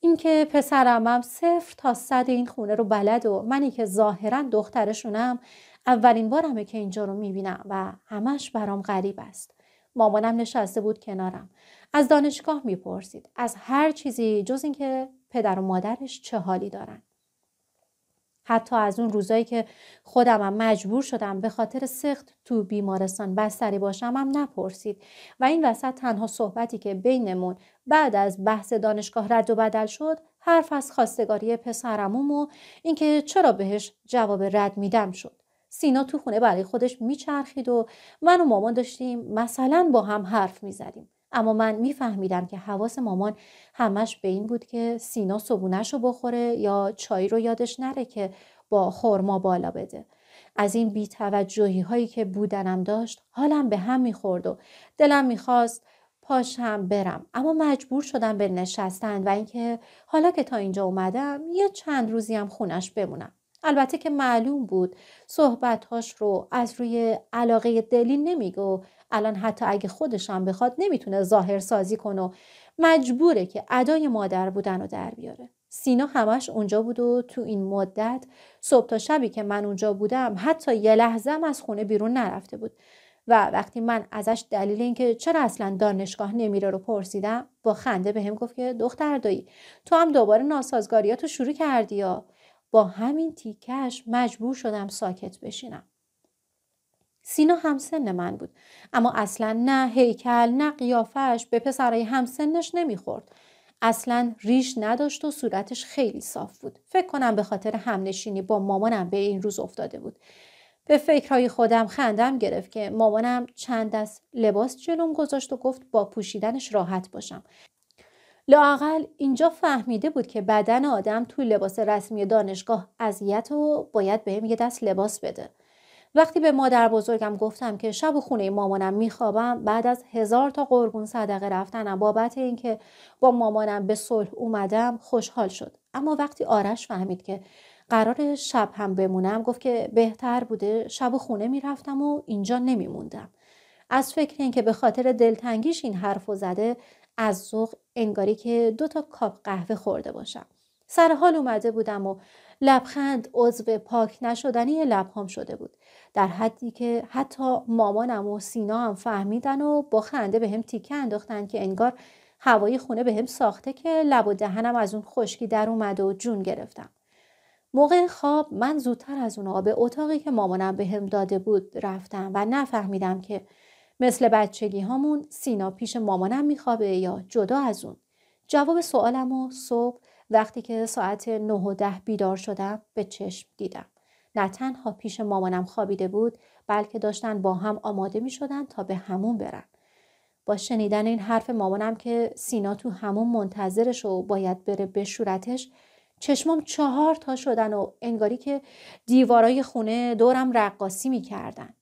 اینکه پسرمم صفر تا صد این خونه رو بلد و منی که ظاهرا دخترشونم اولین بارمه که اینجا رو میبینم و همش برام غریب است مامانم نشسته بود کنارم از دانشگاه میپرسید از هر چیزی جز اینکه پدر و مادرش چه حالی دارن حتی از اون روزایی که خودمم مجبور شدم به خاطر سخت تو بیمارستان بستری باشم هم نپرسید و این وسط تنها صحبتی که بینمون بعد از بحث دانشگاه رد و بدل شد حرف از خواستگاری پسرموم و اینکه چرا بهش جواب رد میدم شد سینا تو خونه برای خودش میچرخید و من و مامان داشتیم مثلا با هم حرف میزدیم اما من میفهمیدم که حواس مامان همش به این بود که سینا صبونش رو بخوره یا چای رو یادش نره که با خورما بالا بده از این توجهی هایی که بودنم داشت حالم به هم میخورد و دلم میخواست پاشم برم اما مجبور شدم به نشستن و اینکه حالا که تا اینجا اومدم یه چند روزی هم خونش بمونم البته که معلوم بود صحبتهاش رو از روی علاقه دلی نمیگو الان حتی اگه خودش هم بخواد نمیتونه ظاهر سازی کنه و مجبوره که ادای مادر بودن رو در بیاره سینا همش اونجا بود و تو این مدت صبح تا شبی که من اونجا بودم حتی یه لحظه هم از خونه بیرون نرفته بود و وقتی من ازش دلیل اینکه چرا اصلا دانشگاه نمیره رو پرسیدم با خنده بهم به گفت که دختر دایی تو هم دوباره ناسازگاریات رو شروع کردی یا با همین تیکش مجبور شدم ساکت بشینم سینا همسن من بود اما اصلا نه هیکل نه قیافش به پسرای همسنش نمیخورد اصلا ریش نداشت و صورتش خیلی صاف بود فکر کنم به خاطر همنشینی با مامانم به این روز افتاده بود به فکرهای خودم خندم گرفت که مامانم چند دست لباس جلوم گذاشت و گفت با پوشیدنش راحت باشم لاقل اینجا فهمیده بود که بدن آدم توی لباس رسمی دانشگاه اذیت و باید بهم یه دست لباس بده وقتی به مادر بزرگم گفتم که شب و خونه مامانم میخوابم بعد از هزار تا قربون صدقه رفتنم بابت اینکه با مامانم به صلح اومدم خوشحال شد اما وقتی آرش فهمید که قرار شب هم بمونم گفت که بهتر بوده شب و خونه میرفتم و اینجا نمیموندم از فکر اینکه به خاطر دلتنگیش این حرف و زده از ذوق انگاری که دو تا کاپ قهوه خورده باشم سر حال اومده بودم و لبخند عضو پاک نشدنی لبهام شده بود در حدی که حتی مامانم و سینا هم فهمیدن و با خنده به هم تیکه انداختن که انگار هوای خونه به هم ساخته که لب و دهنم از اون خشکی در اومد و جون گرفتم موقع خواب من زودتر از اونها به اتاقی که مامانم به هم داده بود رفتم و نفهمیدم که مثل بچگی هامون سینا پیش مامانم میخوابه یا جدا از اون جواب سوالم و صبح وقتی که ساعت 9 و ده بیدار شدم به چشم دیدم. نه تنها پیش مامانم خوابیده بود بلکه داشتن با هم آماده می شدن تا به همون برن. با شنیدن این حرف مامانم که سینا تو همون منتظرش و باید بره به شورتش چشمم چهار تا شدن و انگاری که دیوارای خونه دورم رقاسی کردن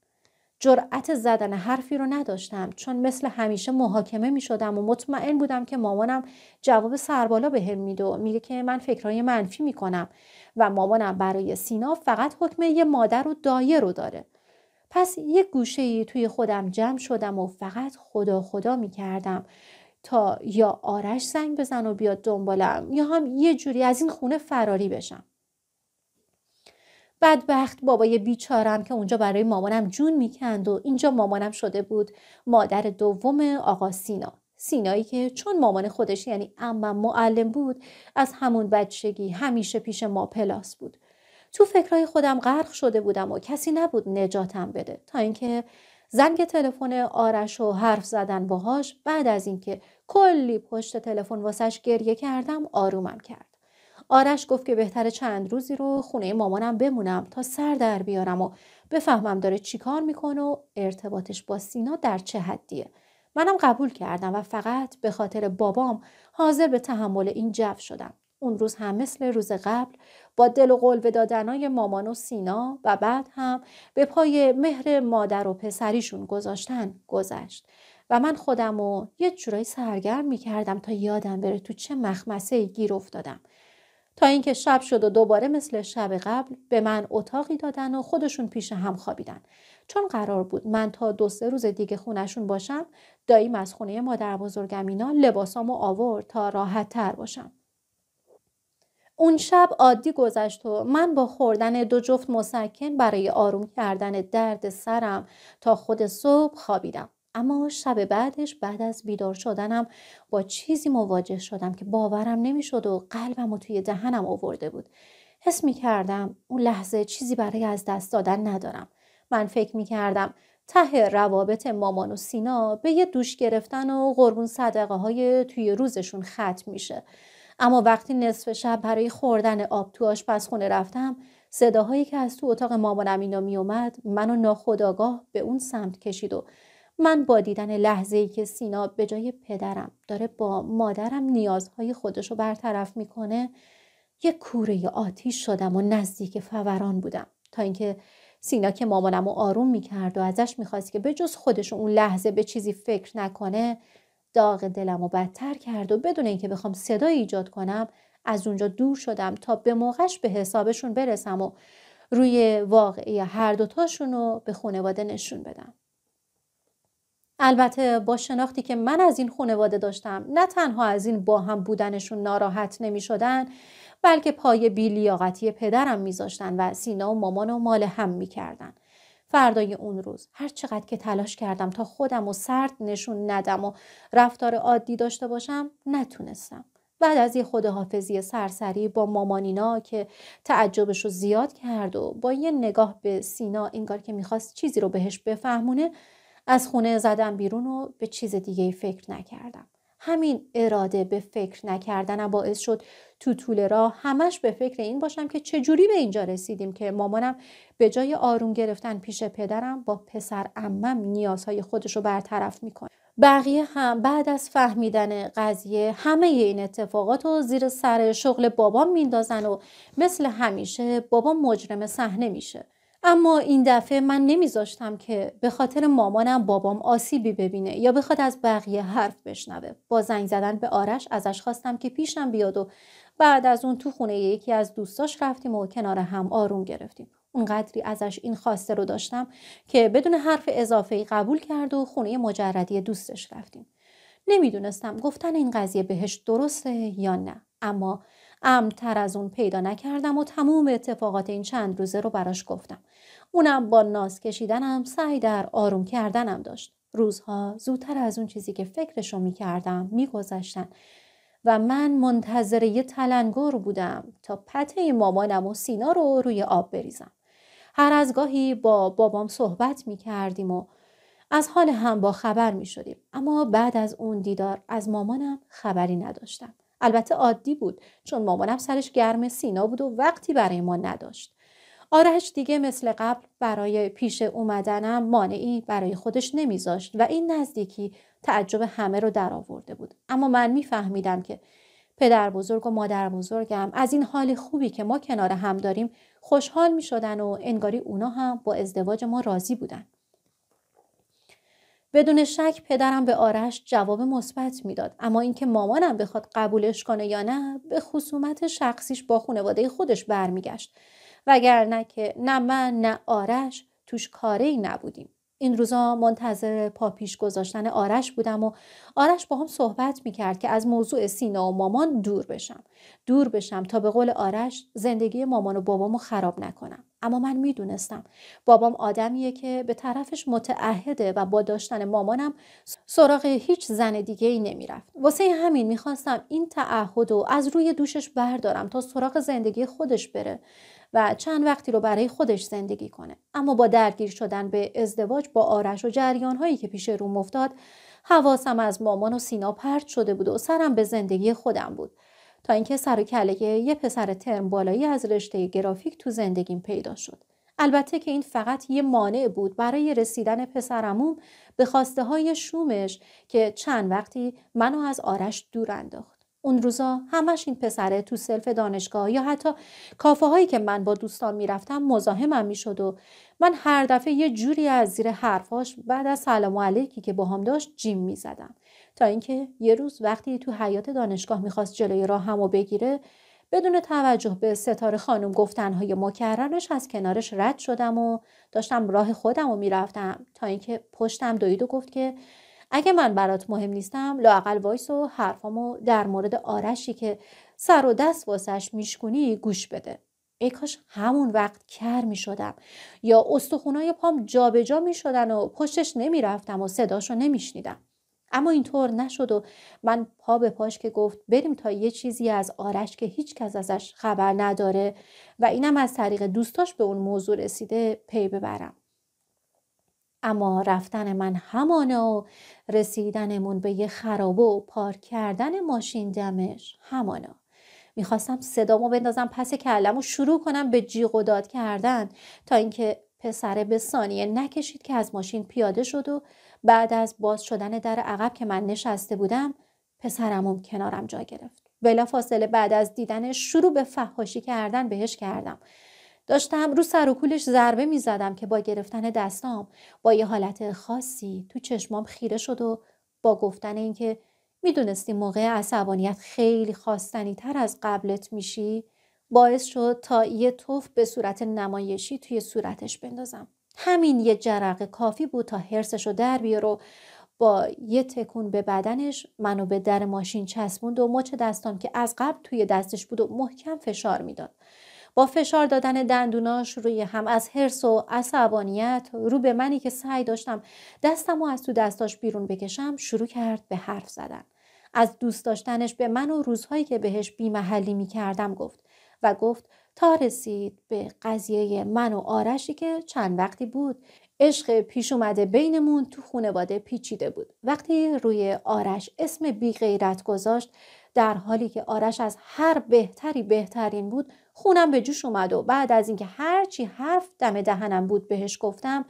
جرأت زدن حرفی رو نداشتم چون مثل همیشه محاکمه می شدم و مطمئن بودم که مامانم جواب سربالا به هم میده و میگه که من فکرهای منفی می کنم و مامانم برای سینا فقط حکم یه مادر و دایه رو داره. پس یک گوشه ای توی خودم جمع شدم و فقط خدا خدا می کردم تا یا آرش زنگ بزن و بیاد دنبالم یا هم یه جوری از این خونه فراری بشم. بدبخت بابای بیچارم که اونجا برای مامانم جون میکند و اینجا مامانم شده بود مادر دوم آقا سینا سینایی که چون مامان خودش یعنی اما معلم بود از همون بچگی همیشه پیش ما پلاس بود تو فکرهای خودم غرق شده بودم و کسی نبود نجاتم بده تا اینکه زنگ تلفن آرش و حرف زدن باهاش بعد از اینکه کلی پشت تلفن واسش گریه کردم آرومم کرد آرش گفت که بهتر چند روزی رو خونه مامانم بمونم تا سر در بیارم و بفهمم داره چیکار میکنه و ارتباطش با سینا در چه حدیه منم قبول کردم و فقط به خاطر بابام حاضر به تحمل این جو شدم اون روز هم مثل روز قبل با دل و قلب دادنای مامان و سینا و بعد هم به پای مهر مادر و پسریشون گذاشتن گذشت و من خودم و یه جورایی سرگرم میکردم تا یادم بره تو چه مخمسه گیر افتادم تا اینکه شب شد و دوباره مثل شب قبل به من اتاقی دادن و خودشون پیش هم خوابیدن چون قرار بود من تا دو سه روز دیگه خونشون باشم داییم از خونه مادر بزرگم اینا لباسامو آورد تا راحت تر باشم اون شب عادی گذشت و من با خوردن دو جفت مسکن برای آروم کردن درد سرم تا خود صبح خوابیدم اما شب بعدش بعد از بیدار شدنم با چیزی مواجه شدم که باورم نمیشد و قلبم و توی دهنم آورده بود حس می کردم اون لحظه چیزی برای از دست دادن ندارم من فکر می کردم ته روابط مامان و سینا به یه دوش گرفتن و قربون صدقه های توی روزشون ختم میشه اما وقتی نصف شب برای خوردن آب تو آشپزخونه رفتم صداهایی که از تو اتاق مامانم اینا میومد منو ناخداگاه به اون سمت کشید و من با دیدن لحظه ای که سینا به جای پدرم داره با مادرم نیازهای خودش رو برطرف میکنه یه کوره آتیش شدم و نزدیک فوران بودم تا اینکه سینا که مامانم رو آروم میکرد و ازش میخواست که به جز خودش اون لحظه به چیزی فکر نکنه داغ دلم رو بدتر کرد و بدون اینکه بخوام صدایی ایجاد کنم از اونجا دور شدم تا به موقعش به حسابشون برسم و روی واقعی هر دوتاشون رو به خانواده نشون بدم. البته با شناختی که من از این خانواده داشتم نه تنها از این با هم بودنشون ناراحت نمی شدن بلکه پای بیلیاقتی پدرم زاشتن و سینا و مامان و مال هم کردن فردای اون روز هر چقدر که تلاش کردم تا خودم و سرد نشون ندم و رفتار عادی داشته باشم نتونستم. بعد از یه خداحافظی سرسری با مامانینا که تعجبش رو زیاد کرد و با یه نگاه به سینا انگار که میخواست چیزی رو بهش بفهمونه از خونه زدم بیرون و به چیز دیگه فکر نکردم. همین اراده به فکر نکردنم باعث شد تو طول راه همش به فکر این باشم که چجوری به اینجا رسیدیم که مامانم به جای آروم گرفتن پیش پدرم با پسر امم نیازهای خودش رو برطرف میکنه بقیه هم بعد از فهمیدن قضیه همه این اتفاقات رو زیر سر شغل بابام میندازن و مثل همیشه بابا مجرم صحنه میشه اما این دفعه من نمیذاشتم که به خاطر مامانم بابام آسیبی ببینه یا بخواد از بقیه حرف بشنوه با زنگ زدن به آرش ازش خواستم که پیشم بیاد و بعد از اون تو خونه یکی از دوستاش رفتیم و کنار هم آروم گرفتیم اونقدری ازش این خواسته رو داشتم که بدون حرف اضافه قبول کرد و خونه مجردی دوستش رفتیم نمیدونستم گفتن این قضیه بهش درسته یا نه اما امتر از اون پیدا نکردم و تموم اتفاقات این چند روزه رو براش گفتم اونم با ناز کشیدنم سعی در آروم کردنم داشت روزها زودتر از اون چیزی که فکرشو میکردم میگذشتن و من منتظر یه تلنگر بودم تا پته مامانم و سینا رو روی آب بریزم هر از گاهی با بابام صحبت می کردیم و از حال هم با خبر می شدیم. اما بعد از اون دیدار از مامانم خبری نداشتم. البته عادی بود چون مامانم سرش گرم سینا بود و وقتی برای ما نداشت آرش دیگه مثل قبل برای پیش اومدنم مانعی برای خودش نمیذاشت و این نزدیکی تعجب همه رو آورده بود اما من میفهمیدم که پدر بزرگ و مادر بزرگم از این حال خوبی که ما کنار هم داریم خوشحال می شدن و انگاری اونا هم با ازدواج ما راضی بودن. بدون شک پدرم به آرش جواب مثبت میداد اما اینکه مامانم بخواد قبولش کنه یا نه به خصومت شخصیش با خانواده خودش برمیگشت وگرنه که نه من نه آرش توش کاری نبودیم این روزا منتظر پاپیش گذاشتن آرش بودم و آرش با هم صحبت میکرد که از موضوع سینا و مامان دور بشم دور بشم تا به قول آرش زندگی مامان و بابامو خراب نکنم اما من میدونستم بابام آدمیه که به طرفش متعهده و با داشتن مامانم سراغ هیچ زن دیگه ای نمیرفت واسه همین میخواستم این تعهد و از روی دوشش بردارم تا سراغ زندگی خودش بره و چند وقتی رو برای خودش زندگی کنه اما با درگیر شدن به ازدواج با آرش و جریان هایی که پیش روم افتاد حواسم از مامان و سینا پرت شده بود و سرم به زندگی خودم بود تا اینکه سر و کله یه پسر ترم بالایی از رشته گرافیک تو زندگیم پیدا شد البته که این فقط یه مانع بود برای رسیدن پسرموم به خواسته های شومش که چند وقتی منو از آرش دور انداخت اون روزا همش این پسره تو سلف دانشگاه یا حتی کافه هایی که من با دوستان میرفتم مزاحمم میشد و من هر دفعه یه جوری از زیر حرفاش بعد از سلام علیکی که با هم داشت جیم زدم. تا اینکه یه روز وقتی تو حیات دانشگاه میخواست جلوی راه بگیره بدون توجه به ستاره خانم گفتنهای مکررش از کنارش رد شدم و داشتم راه خودم رو میرفتم تا اینکه پشتم دوید و گفت که اگه من برات مهم نیستم لاقل وایس و حرفامو در مورد آرشی که سر و دست واسش میشکونی گوش بده ای کاش همون وقت کر می شدم یا استخونای پام جابجا می شدن و پشتش نمیرفتم و صداشو نمی شنیدم. اما اینطور نشد و من پا به پاش که گفت بریم تا یه چیزی از آرش که هیچ کس ازش خبر نداره و اینم از طریق دوستاش به اون موضوع رسیده پی ببرم. اما رفتن من همانه و رسیدنمون به یه خرابه و پارک کردن ماشین دمش همانا میخواستم صدامو بندازم پس کلم و شروع کنم به جیغ و داد کردن تا اینکه پسره به ثانیه نکشید که از ماشین پیاده شد و بعد از باز شدن در عقب که من نشسته بودم پسرمون کنارم جا گرفت بلا فاصله بعد از دیدنش شروع به فحاشی کردن بهش کردم داشتم رو سر و کولش ضربه می زدم که با گرفتن دستام با یه حالت خاصی تو چشمام خیره شد و با گفتن اینکه میدونستی موقع عصبانیت خیلی خواستنی تر از قبلت میشی باعث شد تا یه توف به صورت نمایشی توی صورتش بندازم همین یه جرقه کافی بود تا حرسش رو در بیاره و با یه تکون به بدنش منو به در ماشین چسبوند و مچ دستام که از قبل توی دستش بود و محکم فشار میداد با فشار دادن دندوناش روی هم از حرس و عصبانیت رو به منی که سعی داشتم دستم و از تو دستاش بیرون بکشم شروع کرد به حرف زدن از دوست داشتنش به من و روزهایی که بهش بیمحلی میکردم گفت و گفت تا رسید به قضیه من و آرشی که چند وقتی بود عشق پیش اومده بینمون تو خونواده پیچیده بود وقتی روی آرش اسم بی غیرت گذاشت در حالی که آرش از هر بهتری بهترین بود خونم به جوش اومد و بعد از اینکه هرچی حرف دم دهنم بود بهش گفتم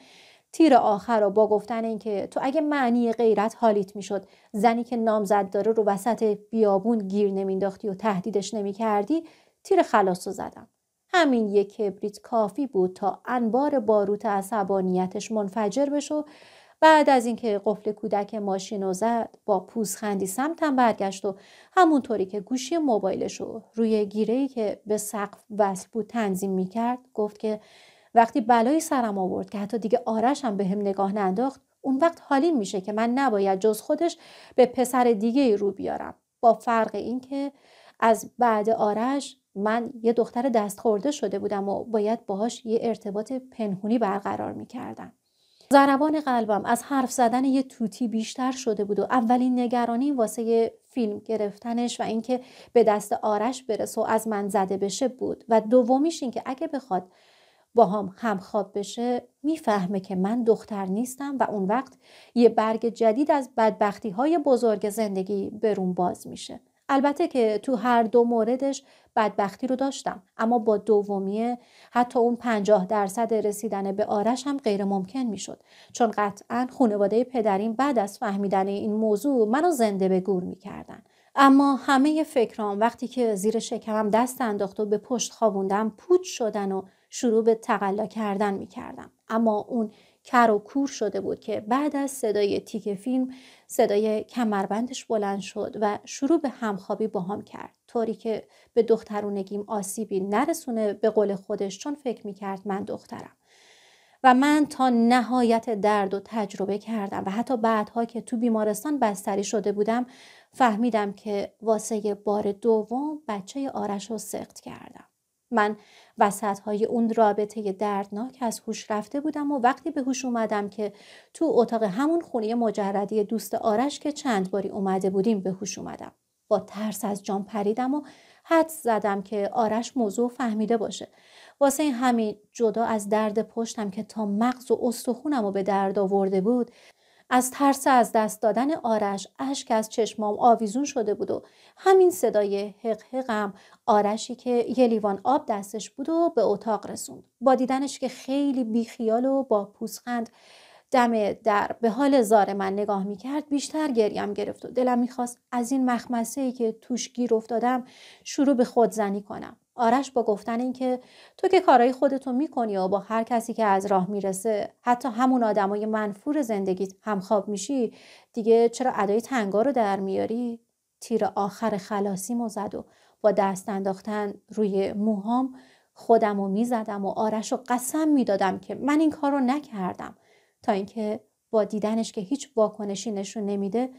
تیر آخر رو با گفتن اینکه تو اگه معنی غیرت حالیت میشد زنی که نامزد داره رو وسط بیابون گیر نمینداختی و تهدیدش نمیکردی تیر خلاص رو زدم. همین یک کبریت کافی بود تا انبار باروت عصبانیتش منفجر بشه و بعد از اینکه قفل کودک ماشین رو زد با پوزخندی سمتم برگشت و همونطوری که گوشی موبایلش رو روی گیرهی که به سقف وصل بود تنظیم میکرد گفت که وقتی بلایی سرم آورد که حتی دیگه آرش هم به هم نگاه ننداخت اون وقت حالیم میشه که من نباید جز خودش به پسر دیگه رو بیارم با فرق اینکه از بعد آرش من یه دختر دست خورده شده بودم و باید باهاش یه ارتباط پنهونی برقرار کردم ضربان قلبم از حرف زدن یه توتی بیشتر شده بود و اولین نگرانی واسه فیلم گرفتنش و اینکه به دست آرش برسه و از من زده بشه بود و دومیش اینکه اگه بخواد با هم همخواب بشه میفهمه که من دختر نیستم و اون وقت یه برگ جدید از بدبختی های بزرگ زندگی برون باز میشه البته که تو هر دو موردش بدبختی رو داشتم اما با دومیه حتی اون پنجاه درصد رسیدن به آرش هم غیر ممکن می چون قطعا خانواده پدرین بعد از فهمیدن این موضوع منو زنده به گور می اما همه فکرام وقتی که زیر شکمم دست انداخت و به پشت خوابوندم پوچ شدن و شروع به تقلا کردن میکردم. اما اون کر و کور شده بود که بعد از صدای تیک فیلم صدای کمربندش بلند شد و شروع به همخوابی با هم کرد طوری که به دخترونگیم آسیبی نرسونه به قول خودش چون فکر میکرد من دخترم و من تا نهایت درد و تجربه کردم و حتی بعدها که تو بیمارستان بستری شده بودم فهمیدم که واسه بار دوم بچه آرش رو سخت کردم من وسط های اون رابطه دردناک از هوش رفته بودم و وقتی به هوش اومدم که تو اتاق همون خونه مجردی دوست آرش که چند باری اومده بودیم به هوش اومدم با ترس از جان پریدم و حد زدم که آرش موضوع فهمیده باشه واسه همین جدا از درد پشتم که تا مغز و استخونم و به درد آورده بود از ترس از دست دادن آرش اشک از چشمام آویزون شده بود و همین صدای حق حقم آرشی که یه لیوان آب دستش بود و به اتاق رسوند با دیدنش که خیلی بیخیال و با پوسخند دم در به حال زار من نگاه کرد بیشتر گریم گرفت و دلم میخواست از این مخمسه ای که توش گیر افتادم شروع به خودزنی کنم آرش با گفتن اینکه تو که کارهای خودتو میکنی و با هر کسی که از راه میرسه حتی همون آدمای منفور زندگیت خواب میشی دیگه چرا ادای تنگا رو در میاری تیر آخر مو زد و با دست انداختن روی موهام خودم رو میزدم و آرش رو قسم میدادم که من این کار رو نکردم تا اینکه با دیدنش که هیچ واکنشی نشون نمیده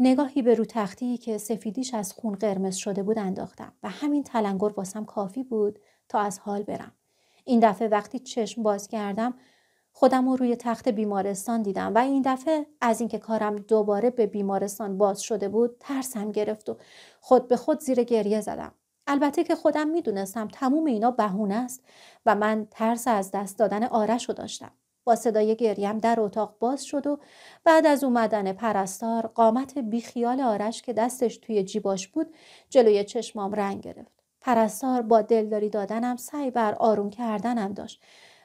نگاهی به رو تختی که سفیدیش از خون قرمز شده بود انداختم و همین تلنگر واسم کافی بود تا از حال برم. این دفعه وقتی چشم باز کردم خودم رو روی تخت بیمارستان دیدم و این دفعه از اینکه کارم دوباره به بیمارستان باز شده بود ترسم گرفت و خود به خود زیر گریه زدم. البته که خودم میدونستم تموم اینا بهونه است و من ترس از دست دادن آرش رو داشتم. با صدای گریم در اتاق باز شد و بعد از اومدن پرستار قامت بیخیال آرش که دستش توی جیباش بود جلوی چشمام رنگ گرفت. پرستار با دلداری دادنم سعی بر آروم کردنم داشت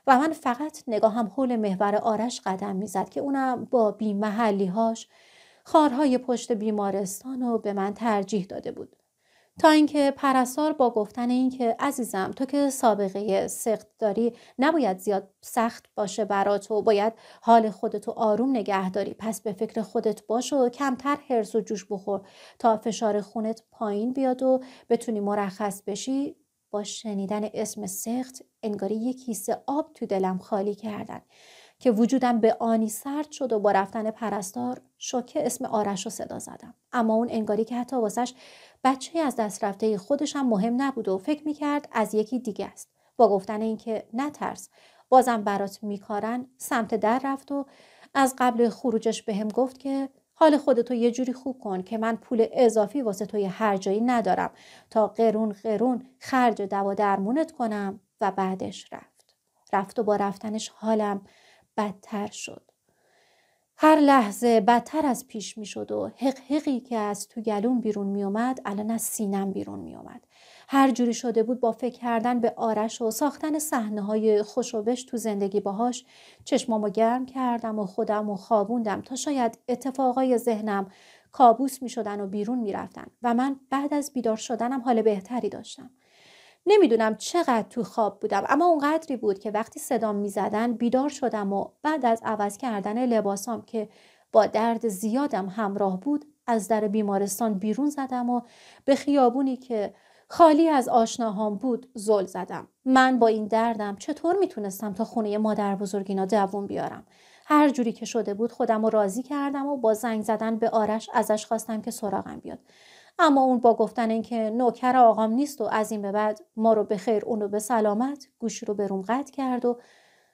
و من فقط نگاهم حول محور آرش قدم میزد که اونم با بیمحلیهاش خارهای پشت بیمارستان رو به من ترجیح داده بود. تا اینکه پرستار با گفتن اینکه عزیزم تو که سابقه سخت داری نباید زیاد سخت باشه برات و باید حال خودتو آروم نگه داری پس به فکر خودت باش و کمتر هرس و جوش بخور تا فشار خونت پایین بیاد و بتونی مرخص بشی با شنیدن اسم سخت انگاری یک کیسه آب تو دلم خالی کردن که وجودم به آنی سرد شد و با رفتن پرستار شوکه اسم آرش رو صدا زدم اما اون انگاری که حتی واسش بچه از دست رفته خودش هم مهم نبود و فکر میکرد از یکی دیگه است با گفتن اینکه نترس بازم برات میکارن سمت در رفت و از قبل خروجش بهم هم گفت که حال خودتو یه جوری خوب کن که من پول اضافی واسه توی هر جایی ندارم تا قرون قرون خرج دوا درمونت کنم و بعدش رفت رفت و با رفتنش حالم بدتر شد هر لحظه بدتر از پیش می شد و حقی که از تو گلون بیرون می اومد الان از سینم بیرون می اومد. هر جوری شده بود با فکر کردن به آرش و ساختن صحنه های خوش تو زندگی باهاش چشمامو گرم کردم و خودم و خوابوندم تا شاید اتفاقای ذهنم کابوس می شدن و بیرون می رفتن و من بعد از بیدار شدنم حال بهتری داشتم. نمیدونم چقدر تو خواب بودم اما اونقدری بود که وقتی صدام میزدن بیدار شدم و بعد از عوض کردن لباسام که با درد زیادم همراه بود از در بیمارستان بیرون زدم و به خیابونی که خالی از آشناهام بود زل زدم من با این دردم چطور میتونستم تا خونه مادر بزرگینا دوون بیارم هر جوری که شده بود خودم رو راضی کردم و با زنگ زدن به آرش ازش خواستم که سراغم بیاد اما اون با گفتن اینکه نوکر آقام نیست و از این به بعد ما رو به خیر اونو به سلامت گوش رو به روم قطع کرد و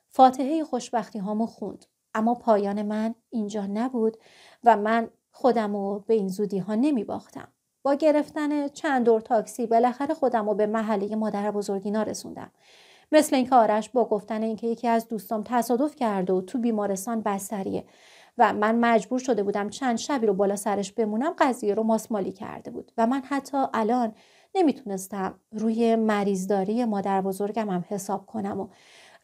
فاتحه خوشبختی هامو خوند اما پایان من اینجا نبود و من خودم رو به این زودی ها نمی باختم. با گرفتن چند دور تاکسی بالاخره خودم رو به محله مادر بزرگینا رسوندم. مثل اینکه آرش با گفتن اینکه یکی از دوستام تصادف کرده و تو بیمارستان بستریه و من مجبور شده بودم چند شبی رو بالا سرش بمونم قضیه رو ماسمالی کرده بود و من حتی الان نمیتونستم روی مریضداری مادر بزرگم هم حساب کنم و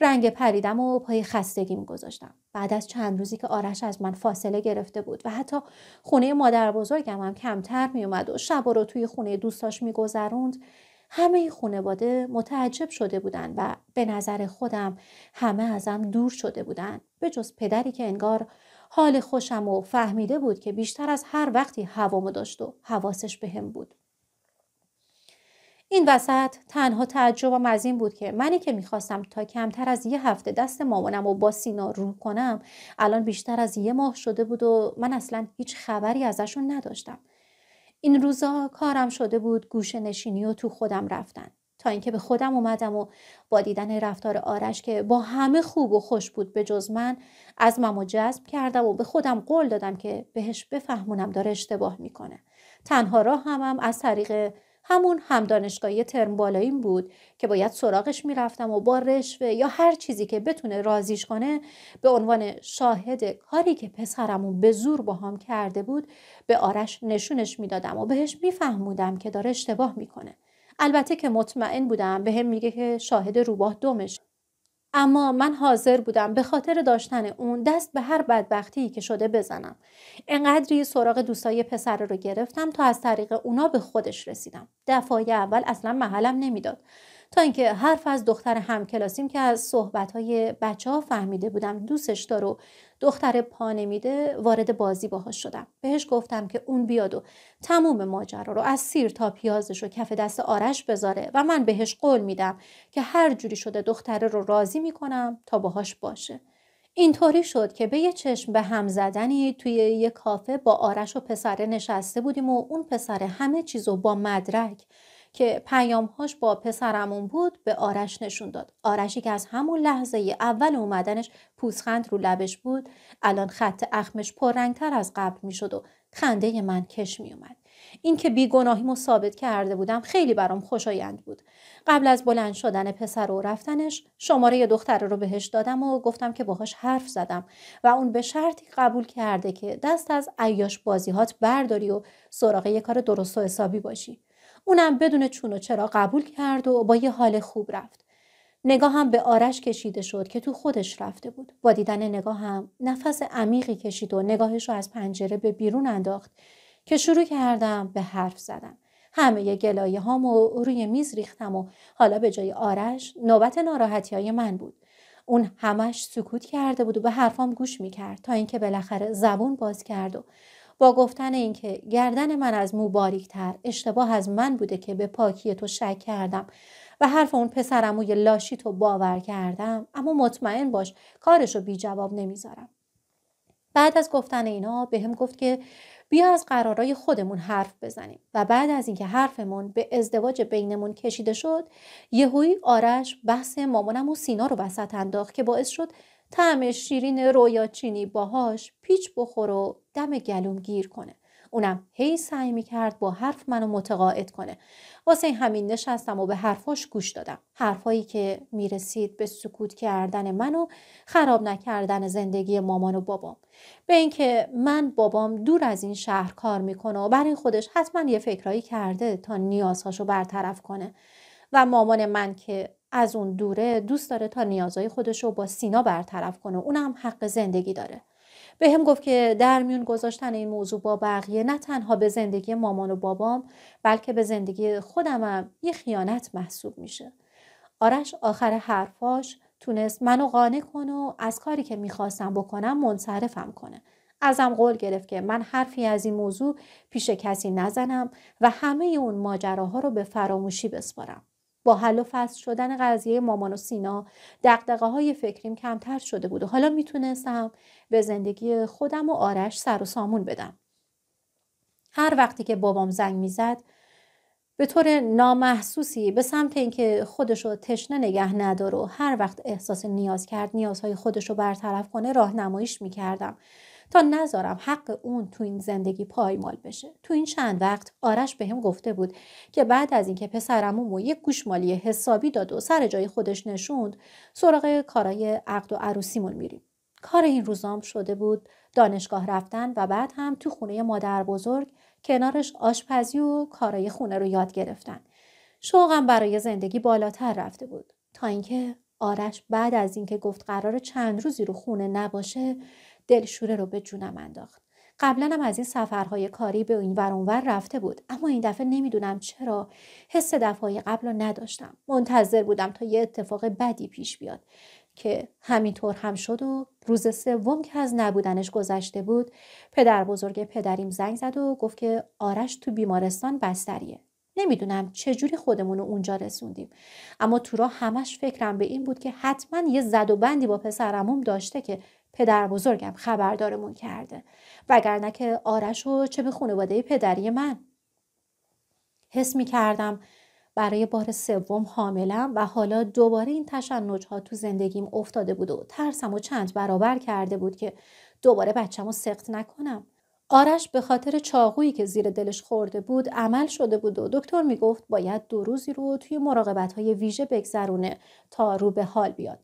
رنگ پریدم و پای خستگی گذاشتم بعد از چند روزی که آرش از من فاصله گرفته بود و حتی خونه مادر بزرگم هم کمتر میومد و شب رو توی خونه دوستاش میگذروند همه این خانواده متعجب شده بودن و به نظر خودم همه ازم دور شده بودن به جز پدری که انگار حال خوشم و فهمیده بود که بیشتر از هر وقتی هوامو داشت و حواسش به هم بود. این وسط تنها تعجبم از این بود که منی که میخواستم تا کمتر از یه هفته دست مامانم و با سینا رو کنم الان بیشتر از یه ماه شده بود و من اصلا هیچ خبری ازشون نداشتم. این روزا کارم شده بود گوشه نشینی و تو خودم رفتن. تا اینکه به خودم اومدم و با دیدن رفتار آرش که با همه خوب و خوش بود به جز من از و جذب کردم و به خودم قول دادم که بهش بفهمونم داره اشتباه میکنه تنها راه همم از طریق همون همدانشگاهی ترم بالاییم بود که باید سراغش میرفتم و با رشوه یا هر چیزی که بتونه رازیش کنه به عنوان شاهد کاری که پسرمون به زور با هم کرده بود به آرش نشونش میدادم و بهش میفهمودم که داره اشتباه میکنه البته که مطمئن بودم به هم میگه که شاهد روباه دومش اما من حاضر بودم به خاطر داشتن اون دست به هر بدبختی که شده بزنم انقدری سراغ دوستای پسر رو گرفتم تا از طریق اونا به خودش رسیدم دفعه اول اصلا محلم نمیداد تا اینکه حرف از دختر همکلاسیم که از صحبتهای بچه ها فهمیده بودم دوستش داره و دختر نمیده وارد بازی باهاش شدم بهش گفتم که اون بیاد و تموم ماجرا رو از سیر تا پیازش رو کف دست آرش بذاره و من بهش قول میدم که هر جوری شده دختره رو راضی میکنم تا باهاش باشه اینطوری شد که به یه چشم به هم زدنی توی یه کافه با آرش و پسره نشسته بودیم و اون پسره همه چیزو با مدرک که پیامهاش با پسرمون بود به آرش نشون داد آرشی که از همون لحظه اول اومدنش پوزخند رو لبش بود الان خط اخمش پررنگتر از قبل میشد و خنده من کش اومد این که بیگناهیمو ثابت کرده بودم خیلی برام خوشایند بود قبل از بلند شدن پسر و رفتنش شماره دختر رو بهش دادم و گفتم که باهاش حرف زدم و اون به شرطی قبول کرده که دست از ایاش بازیهات برداری و سراغ یه کار درست و حسابی باشی اونم بدون چون و چرا قبول کرد و با یه حال خوب رفت نگاهم به آرش کشیده شد که تو خودش رفته بود با دیدن نگاهم نفس عمیقی کشید و نگاهش رو از پنجره به بیرون انداخت که شروع کردم به حرف زدن همه گلایه هامو روی میز ریختم و حالا به جای آرش نوبت ناراحتی های من بود اون همش سکوت کرده بود و به حرفام گوش میکرد تا اینکه بالاخره زبون باز کرد و با گفتن اینکه گردن من از مو باریکتر اشتباه از من بوده که به پاکی تو شک کردم و حرف اون پسرموی لاشی تو باور کردم اما مطمئن باش کارشو بی جواب نمیذارم بعد از گفتن اینا به هم گفت که بیا از قرارای خودمون حرف بزنیم و بعد از اینکه حرفمون به ازدواج بینمون کشیده شد یهویی آرش بحث مامانم و سینا رو وسط انداخت که باعث شد طعم شیرین رویاچینی باهاش پیچ بخور و دم گلوم گیر کنه اونم هی سعی میکرد با حرف منو متقاعد کنه واسه همین نشستم و به حرفاش گوش دادم حرفایی که میرسید به سکوت کردن من و خراب نکردن زندگی مامان و بابام به اینکه من بابام دور از این شهر کار میکنه و برای خودش حتما یه فکرایی کرده تا نیازهاشو برطرف کنه و مامان من که از اون دوره دوست داره تا نیازهای خودش رو با سینا برطرف کنه اونم حق زندگی داره به هم گفت که در میون گذاشتن این موضوع با بقیه نه تنها به زندگی مامان و بابام بلکه به زندگی خودمم یه خیانت محسوب میشه آرش آخر حرفاش تونست منو قانع کنه و از کاری که میخواستم بکنم منصرفم کنه ازم قول گرفت که من حرفی از این موضوع پیش کسی نزنم و همه اون ماجراها رو به فراموشی بسپارم با حل و فصل شدن قضیه مامان و سینا دقدقه های فکریم کمتر شده بود و حالا میتونستم به زندگی خودم و آرش سر و سامون بدم. هر وقتی که بابام زنگ میزد به طور نامحسوسی به سمت اینکه خودش رو تشنه نگه نداره و هر وقت احساس نیاز کرد نیازهای خودش برطرف کنه راهنماییش میکردم تا نذارم حق اون تو این زندگی پایمال بشه تو این چند وقت آرش بهم گفته بود که بعد از اینکه و یک گوشمالی حسابی داد و سر جای خودش نشوند سراغ کارای عقد و عروسیمون میریم کار این روزام شده بود دانشگاه رفتن و بعد هم تو خونه مادر بزرگ کنارش آشپزی و کارای خونه رو یاد گرفتن شوقم برای زندگی بالاتر رفته بود تا اینکه آرش بعد از اینکه گفت قرار چند روزی رو خونه نباشه دلشوره رو به جونم انداخت قبلا هم از این سفرهای کاری به این ور رفته بود اما این دفعه نمیدونم چرا حس دفعه قبل رو نداشتم منتظر بودم تا یه اتفاق بدی پیش بیاد که همینطور هم شد و روز سوم که از نبودنش گذشته بود پدر بزرگ پدریم زنگ زد و گفت که آرش تو بیمارستان بستریه نمیدونم چجوری خودمون رو اونجا رسوندیم اما تو را همش فکرم به این بود که حتما یه زد و بندی با پسرموم داشته که پدر بزرگم خبردارمون کرده وگرنه که آرش و چه به خانواده پدری من حس می کردم برای بار سوم حاملم و حالا دوباره این تشنج ها تو زندگیم افتاده بود و ترسم و چند برابر کرده بود که دوباره بچم رو سخت نکنم. آرش به خاطر چاقویی که زیر دلش خورده بود عمل شده بود و دکتر گفت باید دو روزی رو توی مراقبت های ویژه بگذرونه تا رو به حال بیاد.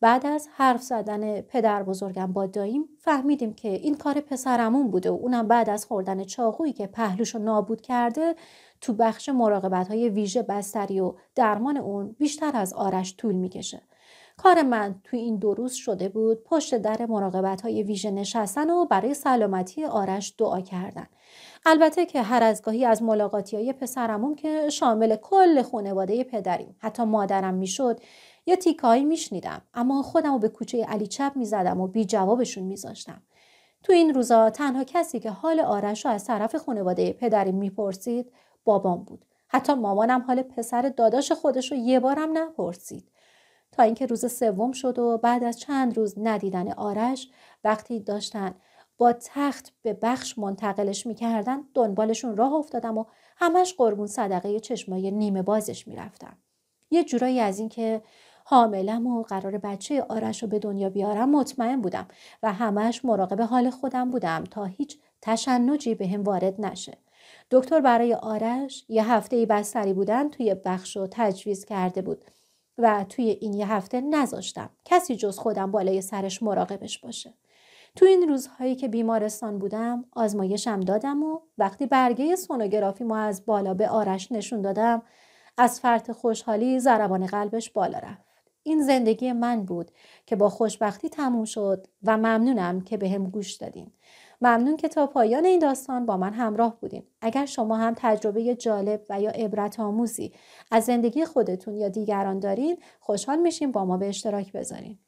بعد از حرف زدن پدر بزرگم با داییم فهمیدیم که این کار پسرمون بوده و اونم بعد از خوردن چاقویی که پهلوش رو نابود کرده تو بخش مراقبت های ویژه بستری و درمان اون بیشتر از آرش طول میکشه. کار من تو این دو روز شده بود پشت در مراقبت های ویژه نشستن و برای سلامتی آرش دعا کردن. البته که هر از گاهی از ملاقاتی های پسرمون که شامل کل خانواده پدریم حتی مادرم میشد یا تیکایی میشنیدم اما خودم رو به کوچه علی چپ میزدم و بی جوابشون میذاشتم تو این روزا تنها کسی که حال آرش رو از طرف خانواده پدری میپرسید بابام بود حتی مامانم حال پسر داداش خودش رو یه بارم نپرسید تا اینکه روز سوم شد و بعد از چند روز ندیدن آرش وقتی داشتن با تخت به بخش منتقلش میکردن دنبالشون راه افتادم و همش قربون صدقه چشمای نیمه بازش میرفتم یه جورایی از اینکه حاملم و قرار بچه آرش رو به دنیا بیارم مطمئن بودم و همش مراقب حال خودم بودم تا هیچ تشنجی به هم وارد نشه. دکتر برای آرش یه هفته ای بستری بودن توی بخش رو تجویز کرده بود و توی این یه هفته نذاشتم کسی جز خودم بالای سرش مراقبش باشه. تو این روزهایی که بیمارستان بودم آزمایشم دادم و وقتی برگه ما از بالا به آرش نشون دادم از فرط خوشحالی ضربان قلبش بالا رفت. این زندگی من بود که با خوشبختی تموم شد و ممنونم که به هم گوش دادین. ممنون که تا پایان این داستان با من همراه بودین. اگر شما هم تجربه جالب و یا عبرت آموزی از زندگی خودتون یا دیگران دارین خوشحال میشیم با ما به اشتراک بذارین.